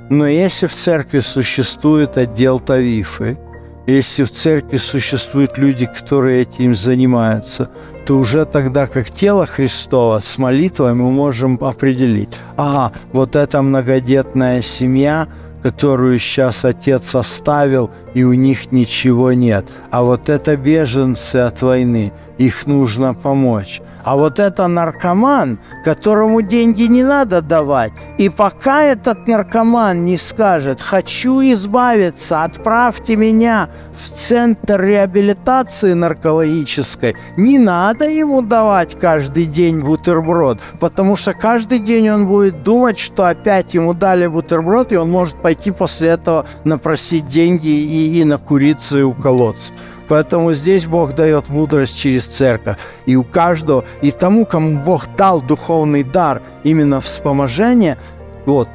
Но если в церкви существует отдел Тавифы, если в церкви существуют люди, которые этим занимаются, то уже тогда, как тело Христова с молитвой, мы можем определить, ага, вот эта многодетная семья – которую сейчас отец оставил, и у них ничего нет. А вот это беженцы от войны, их нужно помочь. А вот это наркоман, которому деньги не надо давать. И пока этот наркоман не скажет «хочу избавиться, отправьте меня в центр реабилитации наркологической», не надо ему давать каждый день бутерброд, потому что каждый день он будет думать, что опять ему дали бутерброд, и он может пойти пойти после этого напросить деньги и, и курицы и уколоться. Поэтому здесь Бог дает мудрость через церковь. И у каждого, и тому, кому Бог дал духовный дар, именно вспоможение, вот,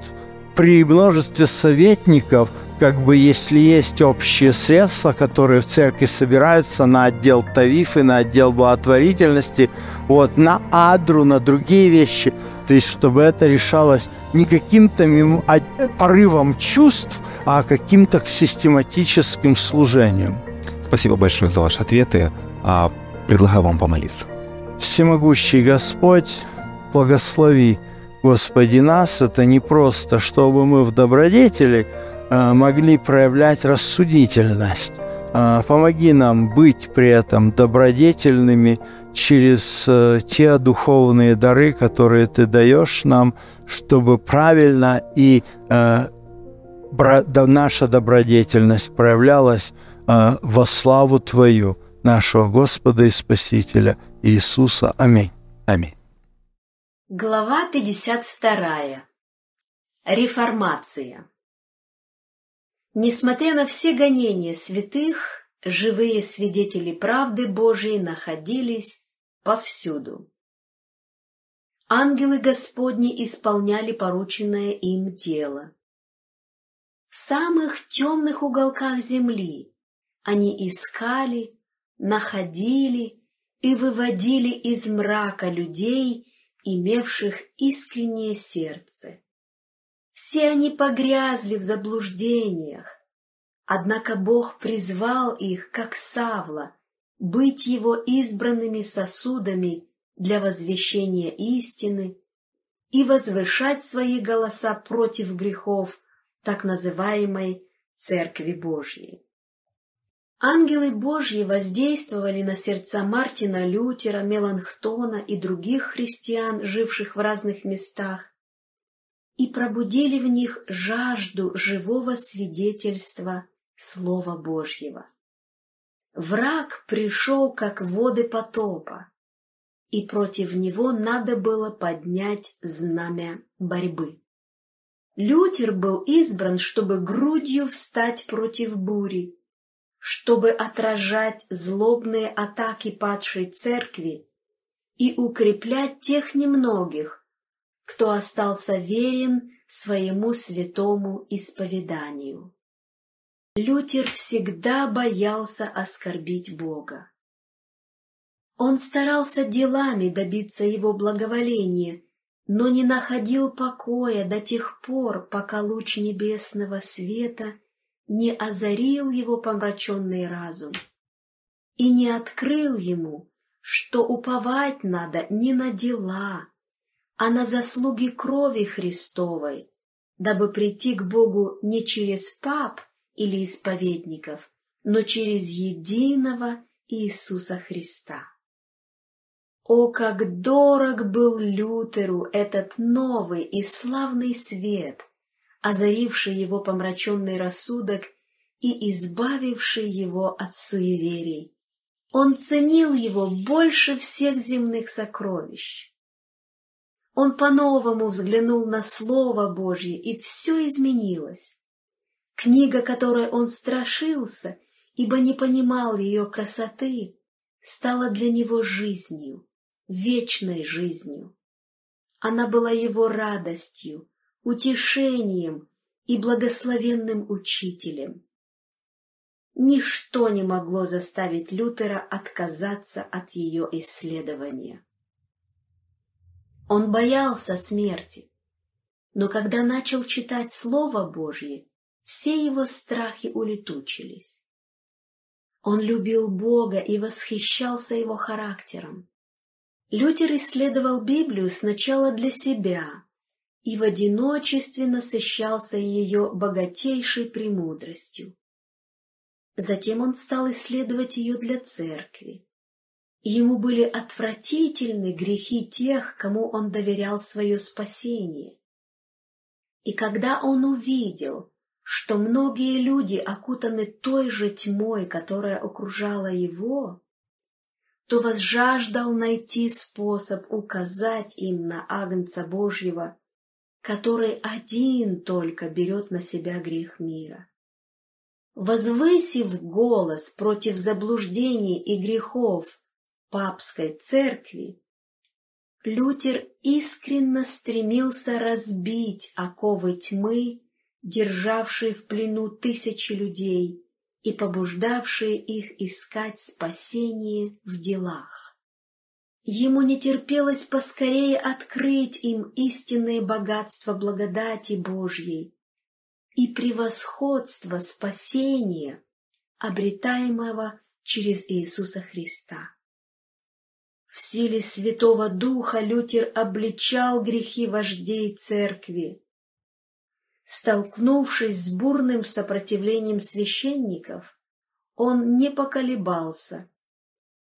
при множестве советников, как бы если есть общие средства, которые в церкви собираются на отдел тарифы, на отдел благотворительности, вот, на адру, на другие вещи – то есть чтобы это решалось не каким-то мимо, а порывом чувств, а каким-то систематическим служением. Спасибо большое за ваши ответы. А предлагаю вам помолиться. Всемогущий Господь, благослови, Господи, нас. Это не просто, чтобы мы в добродетели а, могли проявлять рассудительность. Помоги нам быть при этом добродетельными, через э, те духовные дары, которые ты даешь нам, чтобы правильно и э, наша добродетельность проявлялась э, во славу Твою, нашего Господа и Спасителя Иисуса. Аминь. Аминь. Глава 52. Реформация. Несмотря на все гонения святых, живые свидетели правды Божией находились повсюду. Ангелы Господни исполняли порученное им дело. В самых темных уголках земли они искали, находили и выводили из мрака людей, имевших искреннее сердце. Все они погрязли в заблуждениях, однако Бог призвал их, как Савла, быть его избранными сосудами для возвещения истины и возвышать свои голоса против грехов так называемой Церкви Божьей. Ангелы Божьи воздействовали на сердца Мартина Лютера, Меланхтона и других христиан, живших в разных местах, и пробудили в них жажду живого свидетельства Слова Божьего. Враг пришел, как воды потопа, и против него надо было поднять знамя борьбы. Лютер был избран, чтобы грудью встать против бури, чтобы отражать злобные атаки падшей церкви и укреплять тех немногих, кто остался верен своему святому исповеданию. Лютер всегда боялся оскорбить Бога. Он старался делами добиться его благоволения, но не находил покоя до тех пор, пока луч небесного света не озарил его помраченный разум и не открыл ему, что уповать надо не на дела, а на заслуги крови Христовой, дабы прийти к Богу не через пап – или исповедников, но через единого Иисуса Христа. О, как дорог был Лютеру этот новый и славный свет, озаривший его помраченный рассудок и избавивший его от суеверий. Он ценил его больше всех земных сокровищ. Он по-новому взглянул на Слово Божье, и все изменилось. Книга, которой он страшился, ибо не понимал ее красоты, стала для него жизнью, вечной жизнью. Она была его радостью, утешением и благословенным учителем. Ничто не могло заставить Лютера отказаться от ее исследования. Он боялся смерти, но когда начал читать Слово Божье, все его страхи улетучились. Он любил Бога и восхищался его характером. Лютер исследовал Библию сначала для себя и в одиночестве насыщался ее богатейшей премудростью. Затем он стал исследовать ее для церкви. ему были отвратительны грехи тех, кому он доверял свое спасение. И когда он увидел – что многие люди окутаны той же тьмой, которая окружала его, то возжаждал найти способ указать им на Агнца Божьего, который один только берет на себя грех мира. Возвысив голос против заблуждений и грехов папской церкви, Лютер искренне стремился разбить оковы тьмы державшие в плену тысячи людей и побуждавшие их искать спасение в делах. Ему не терпелось поскорее открыть им истинное богатство благодати Божьей и превосходство спасения, обретаемого через Иисуса Христа. В силе Святого Духа Лютер обличал грехи вождей Церкви, Столкнувшись с бурным сопротивлением священников, он не поколебался,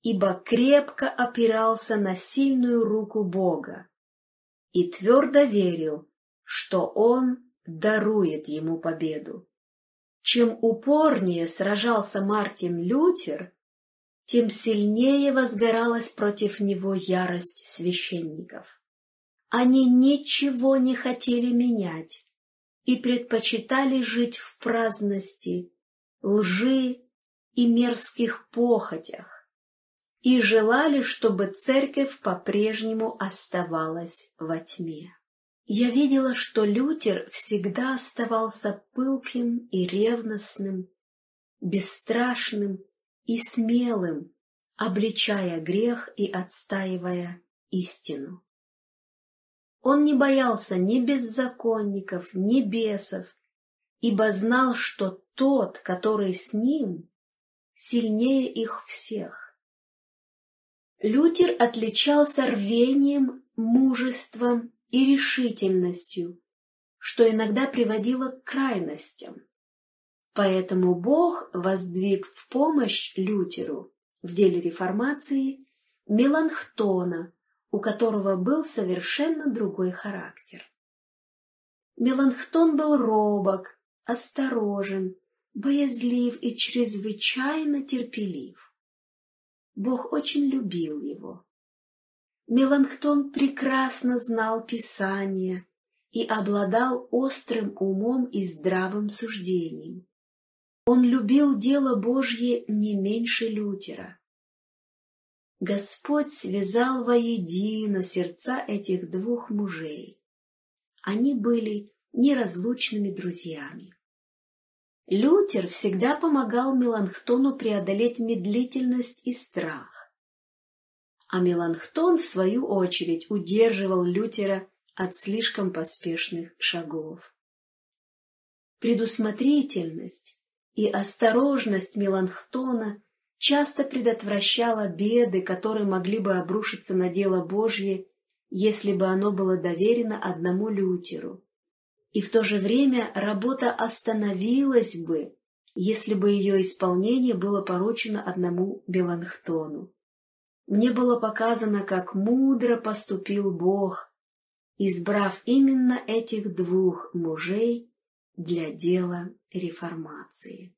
ибо крепко опирался на сильную руку Бога и твердо верил, что он дарует ему победу. Чем упорнее сражался Мартин Лютер, тем сильнее возгоралась против него ярость священников. Они ничего не хотели менять, и предпочитали жить в праздности, лжи и мерзких похотях, и желали, чтобы церковь по-прежнему оставалась во тьме. Я видела, что Лютер всегда оставался пылким и ревностным, бесстрашным и смелым, обличая грех и отстаивая истину. Он не боялся ни беззаконников, ни бесов, ибо знал, что тот, который с ним, сильнее их всех. Лютер отличался рвением, мужеством и решительностью, что иногда приводило к крайностям. Поэтому Бог воздвиг в помощь Лютеру в деле реформации Меланхтона, у которого был совершенно другой характер. Меланхтон был робок, осторожен, боязлив и чрезвычайно терпелив. Бог очень любил его. Меланхтон прекрасно знал Писание и обладал острым умом и здравым суждением. Он любил дело Божье не меньше Лютера. Господь связал воедино сердца этих двух мужей. Они были неразлучными друзьями. Лютер всегда помогал Меланхтону преодолеть медлительность и страх. А Меланхтон, в свою очередь, удерживал Лютера от слишком поспешных шагов. Предусмотрительность и осторожность Меланхтона часто предотвращала беды, которые могли бы обрушиться на дело Божье, если бы оно было доверено одному лютеру. И в то же время работа остановилась бы, если бы ее исполнение было поручено одному Беланхтону. Мне было показано, как мудро поступил Бог, избрав именно этих двух мужей для дела реформации.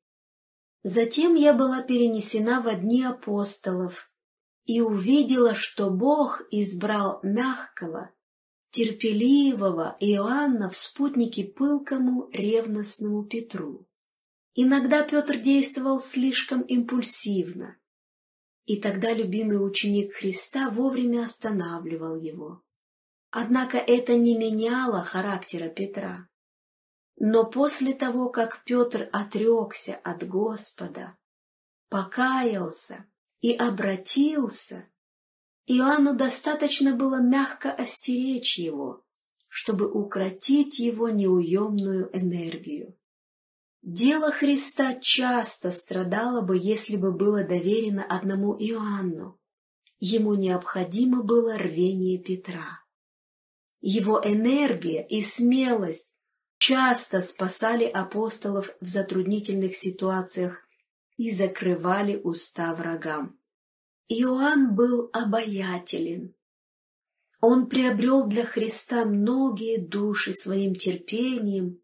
Затем я была перенесена в одни апостолов и увидела, что Бог избрал мягкого, терпеливого Иоанна в спутнике пылкому ревностному Петру. Иногда Петр действовал слишком импульсивно, и тогда любимый ученик Христа вовремя останавливал его. Однако это не меняло характера Петра. Но после того, как Петр отрекся от Господа, покаялся и обратился, Иоанну достаточно было мягко остеречь его, чтобы укротить его неуемную энергию. Дело Христа часто страдало бы, если бы было доверено одному Иоанну. Ему необходимо было рвение Петра. Его энергия и смелость часто спасали апостолов в затруднительных ситуациях и закрывали уста врагам. Иоанн был обаятелен. Он приобрел для Христа многие души своим терпением,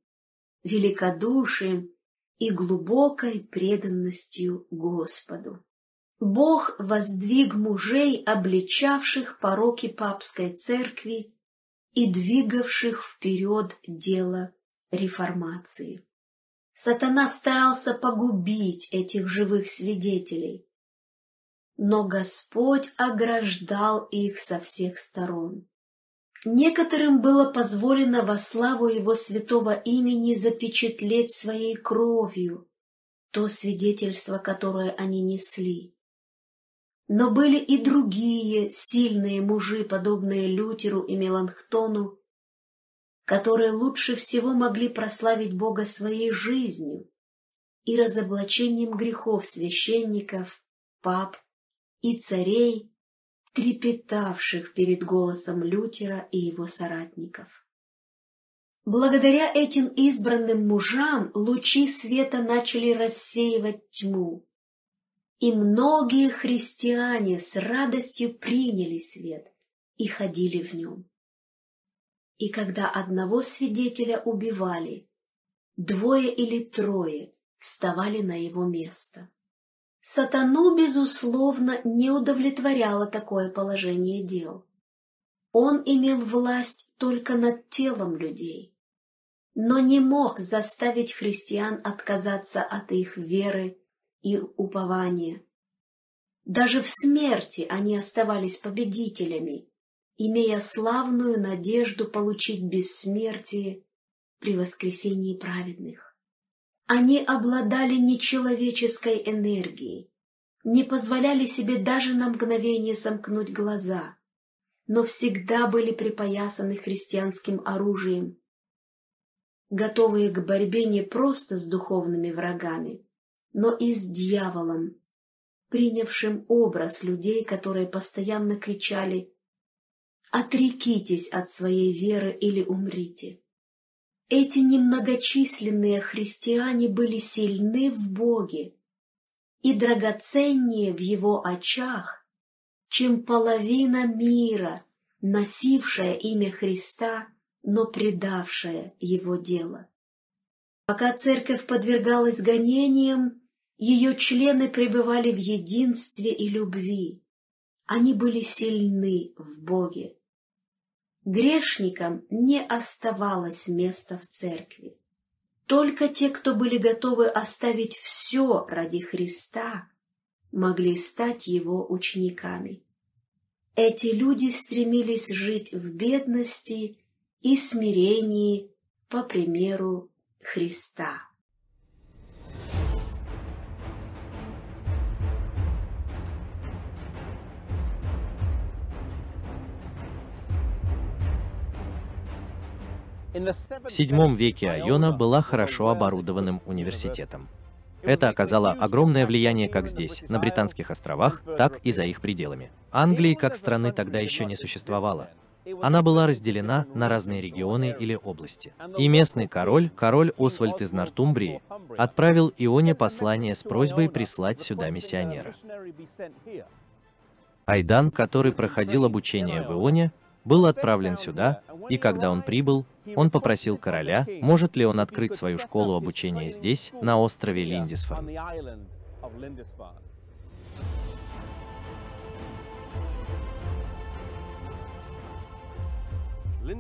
великодушием и глубокой преданностью Господу. Бог воздвиг мужей, обличавших пороки папской церкви и двигавших вперед дело реформации. Сатана старался погубить этих живых свидетелей, но Господь ограждал их со всех сторон. Некоторым было позволено во славу Его святого имени запечатлеть своей кровью то свидетельство, которое они несли. Но были и другие сильные мужи, подобные Лютеру и Меланхтону, которые лучше всего могли прославить Бога своей жизнью и разоблачением грехов священников, пап и царей, трепетавших перед голосом Лютера и его соратников. Благодаря этим избранным мужам лучи света начали рассеивать тьму, и многие христиане с радостью приняли свет и ходили в нем. И когда одного свидетеля убивали, двое или трое вставали на его место. Сатану, безусловно, не удовлетворяло такое положение дел. Он имел власть только над телом людей, но не мог заставить христиан отказаться от их веры и упования. Даже в смерти они оставались победителями, имея славную надежду получить бессмертие при воскресении праведных. Они обладали нечеловеческой энергией, не позволяли себе даже на мгновение сомкнуть глаза, но всегда были припоясаны христианским оружием, готовые к борьбе не просто с духовными врагами, но и с дьяволом, принявшим образ людей, которые постоянно кричали – отрекитесь от своей веры или умрите. Эти немногочисленные христиане были сильны в Боге и драгоценнее в Его очах, чем половина мира, носившая имя Христа, но предавшая Его дело. Пока церковь подвергалась гонениям, ее члены пребывали в единстве и любви. Они были сильны в Боге. Грешникам не оставалось места в церкви. Только те, кто были готовы оставить все ради Христа, могли стать его учениками. Эти люди стремились жить в бедности и смирении по примеру Христа. В VII веке Айона была хорошо оборудованным университетом. Это оказало огромное влияние как здесь, на Британских островах, так и за их пределами. Англии как страны тогда еще не существовало. Она была разделена на разные регионы или области. И местный король, король Освальд из Нортумбрии, отправил Ионе послание с просьбой прислать сюда миссионера. Айдан, который проходил обучение в Ионе, был отправлен сюда, и когда он прибыл, он попросил короля, может ли он открыть свою школу обучения здесь, на острове Линдисфорн.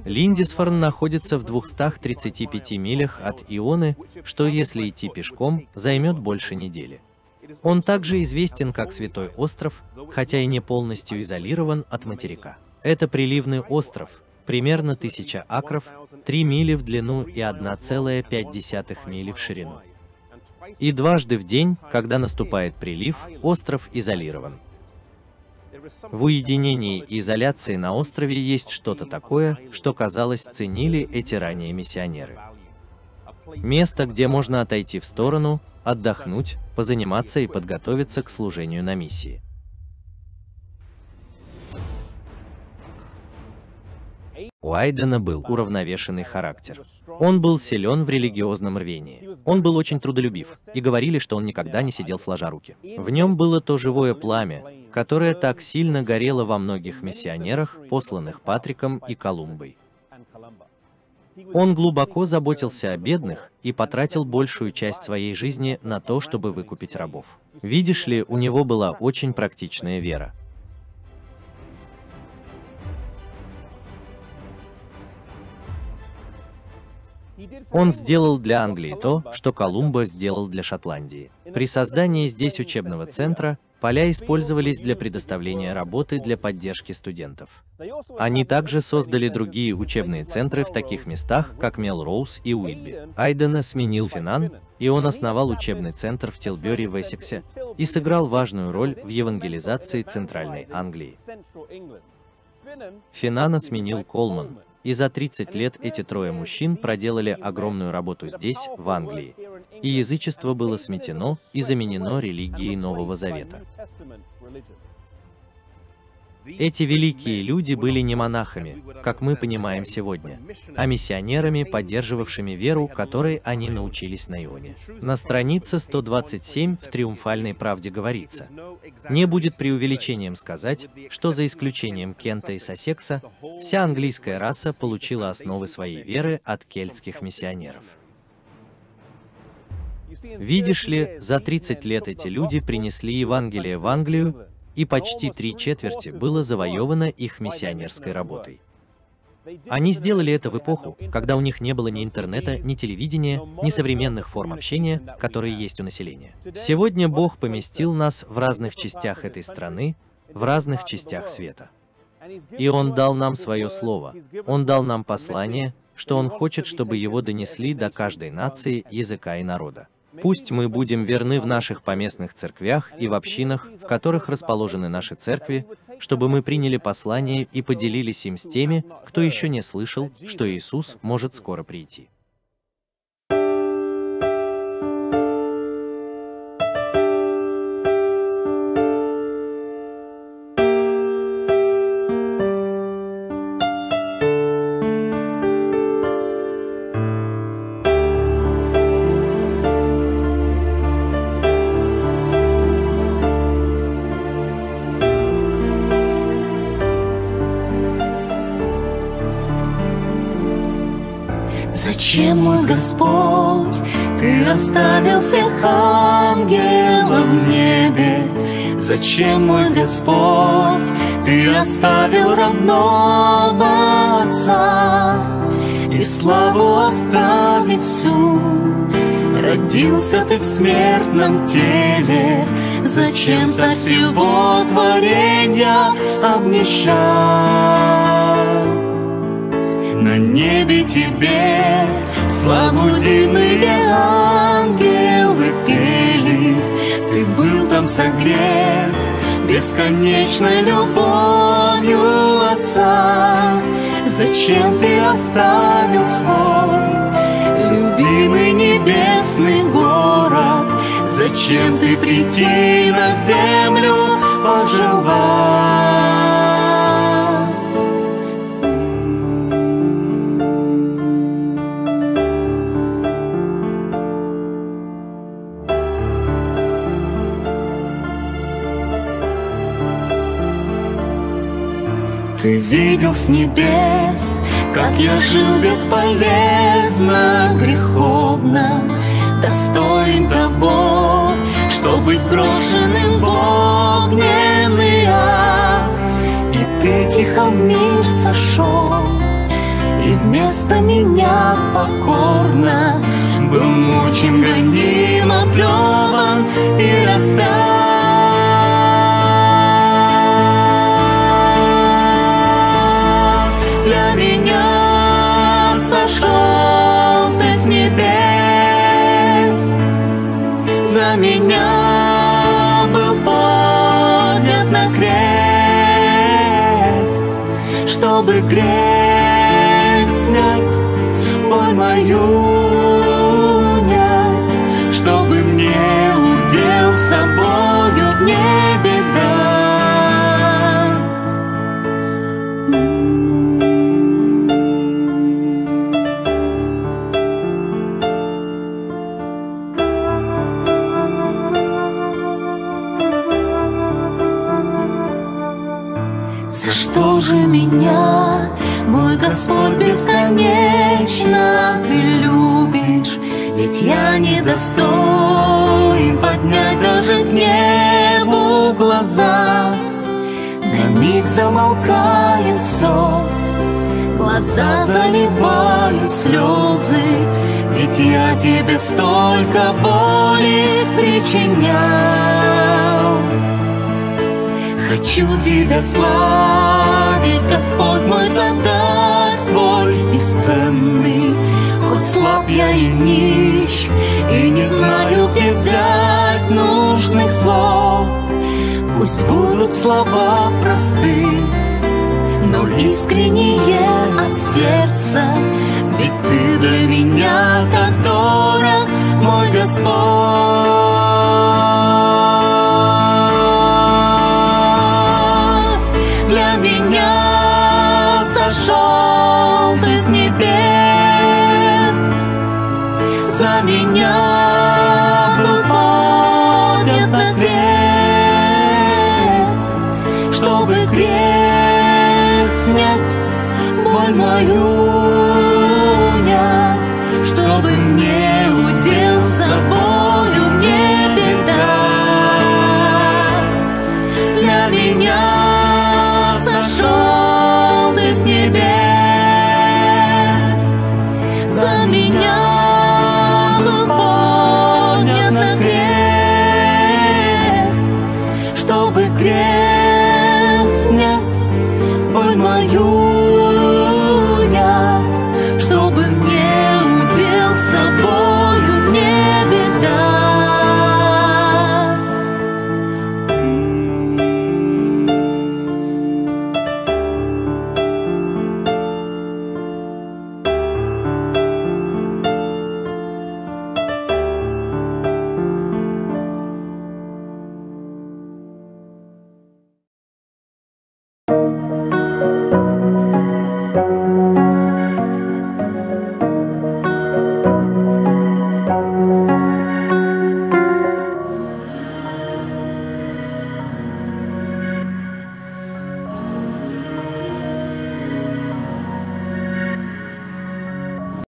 Линдисфорн находится в 235 милях от Ионы, что если идти пешком, займет больше недели. Он также известен как Святой остров, хотя и не полностью изолирован от материка. Это приливный остров, примерно 1000 акров, 3 мили в длину и 1,5 мили в ширину. И дважды в день, когда наступает прилив, остров изолирован. В уединении и изоляции на острове есть что-то такое, что, казалось, ценили эти ранние миссионеры. Место, где можно отойти в сторону, отдохнуть, позаниматься и подготовиться к служению на миссии. У Айдена был уравновешенный характер. Он был силен в религиозном рвении. Он был очень трудолюбив, и говорили, что он никогда не сидел сложа руки. В нем было то живое пламя, которое так сильно горело во многих миссионерах, посланных Патриком и Колумбой. Он глубоко заботился о бедных и потратил большую часть своей жизни на то, чтобы выкупить рабов. Видишь ли, у него была очень практичная вера. Он сделал для Англии то, что Колумба сделал для Шотландии. При создании здесь учебного центра поля использовались для предоставления работы для поддержки студентов. Они также создали другие учебные центры в таких местах, как Мелроуз и Уитби. Айдена сменил Финан, и он основал учебный центр в Тилбюри в Эссексе и сыграл важную роль в евангелизации Центральной Англии. Финана сменил Колман, и за 30 лет эти трое мужчин проделали огромную работу здесь, в Англии. И язычество было сметено и заменено религией Нового Завета. Эти великие люди были не монахами, как мы понимаем сегодня, а миссионерами, поддерживавшими веру, которой они научились на Ионе. На странице 127 в «Триумфальной правде» говорится, «Не будет преувеличением сказать, что за исключением Кента и Сосекса, вся английская раса получила основы своей веры от кельтских миссионеров». Видишь ли, за 30 лет эти люди принесли Евангелие в Англию, и почти три четверти было завоевано их миссионерской работой. Они сделали это в эпоху, когда у них не было ни интернета, ни телевидения, ни современных форм общения, которые есть у населения. Сегодня Бог поместил нас в разных частях этой страны, в разных частях света. И Он дал нам свое слово, Он дал нам послание, что Он хочет, чтобы его донесли до каждой нации, языка и народа. Пусть мы будем верны в наших поместных церквях и в общинах, в которых расположены наши церкви, чтобы мы приняли послание и поделились им с теми, кто еще не слышал, что Иисус может скоро прийти. Господь, Ты оставил всех ангелов в небе. Зачем, мой Господь, Ты оставил родного отца? И славу оставив всю, Родился Ты в смертном теле, Зачем со всего творения обнищал На небе Тебе Славу тебе ангелы пели, Ты был там согрет бесконечной любовью Отца. Зачем ты оставил свой любимый небесный город? Зачем ты прийти на землю пожелать? видел с небес, Как я жил бесполезно, греховно, Достоин того, чтобы быть брошенным в огненный ад. И ты тихо в мир сошел, И вместо меня покорно Был мучим, гоним, оплеван и распят. меня сошел ты с небес, за меня был поднят на крест, чтобы крест снять боль мою. Господь, бесконечно Ты любишь, ведь я не достоин поднять даже к небу глаза. На миг замолкает все, глаза заливают слезы, ведь я тебе столько боли причинял. Хочу тебя славить, Господь мой, за Пусть будут слова просты, но искренние от сердца, ведь ты для меня так дорог, мой Господь. you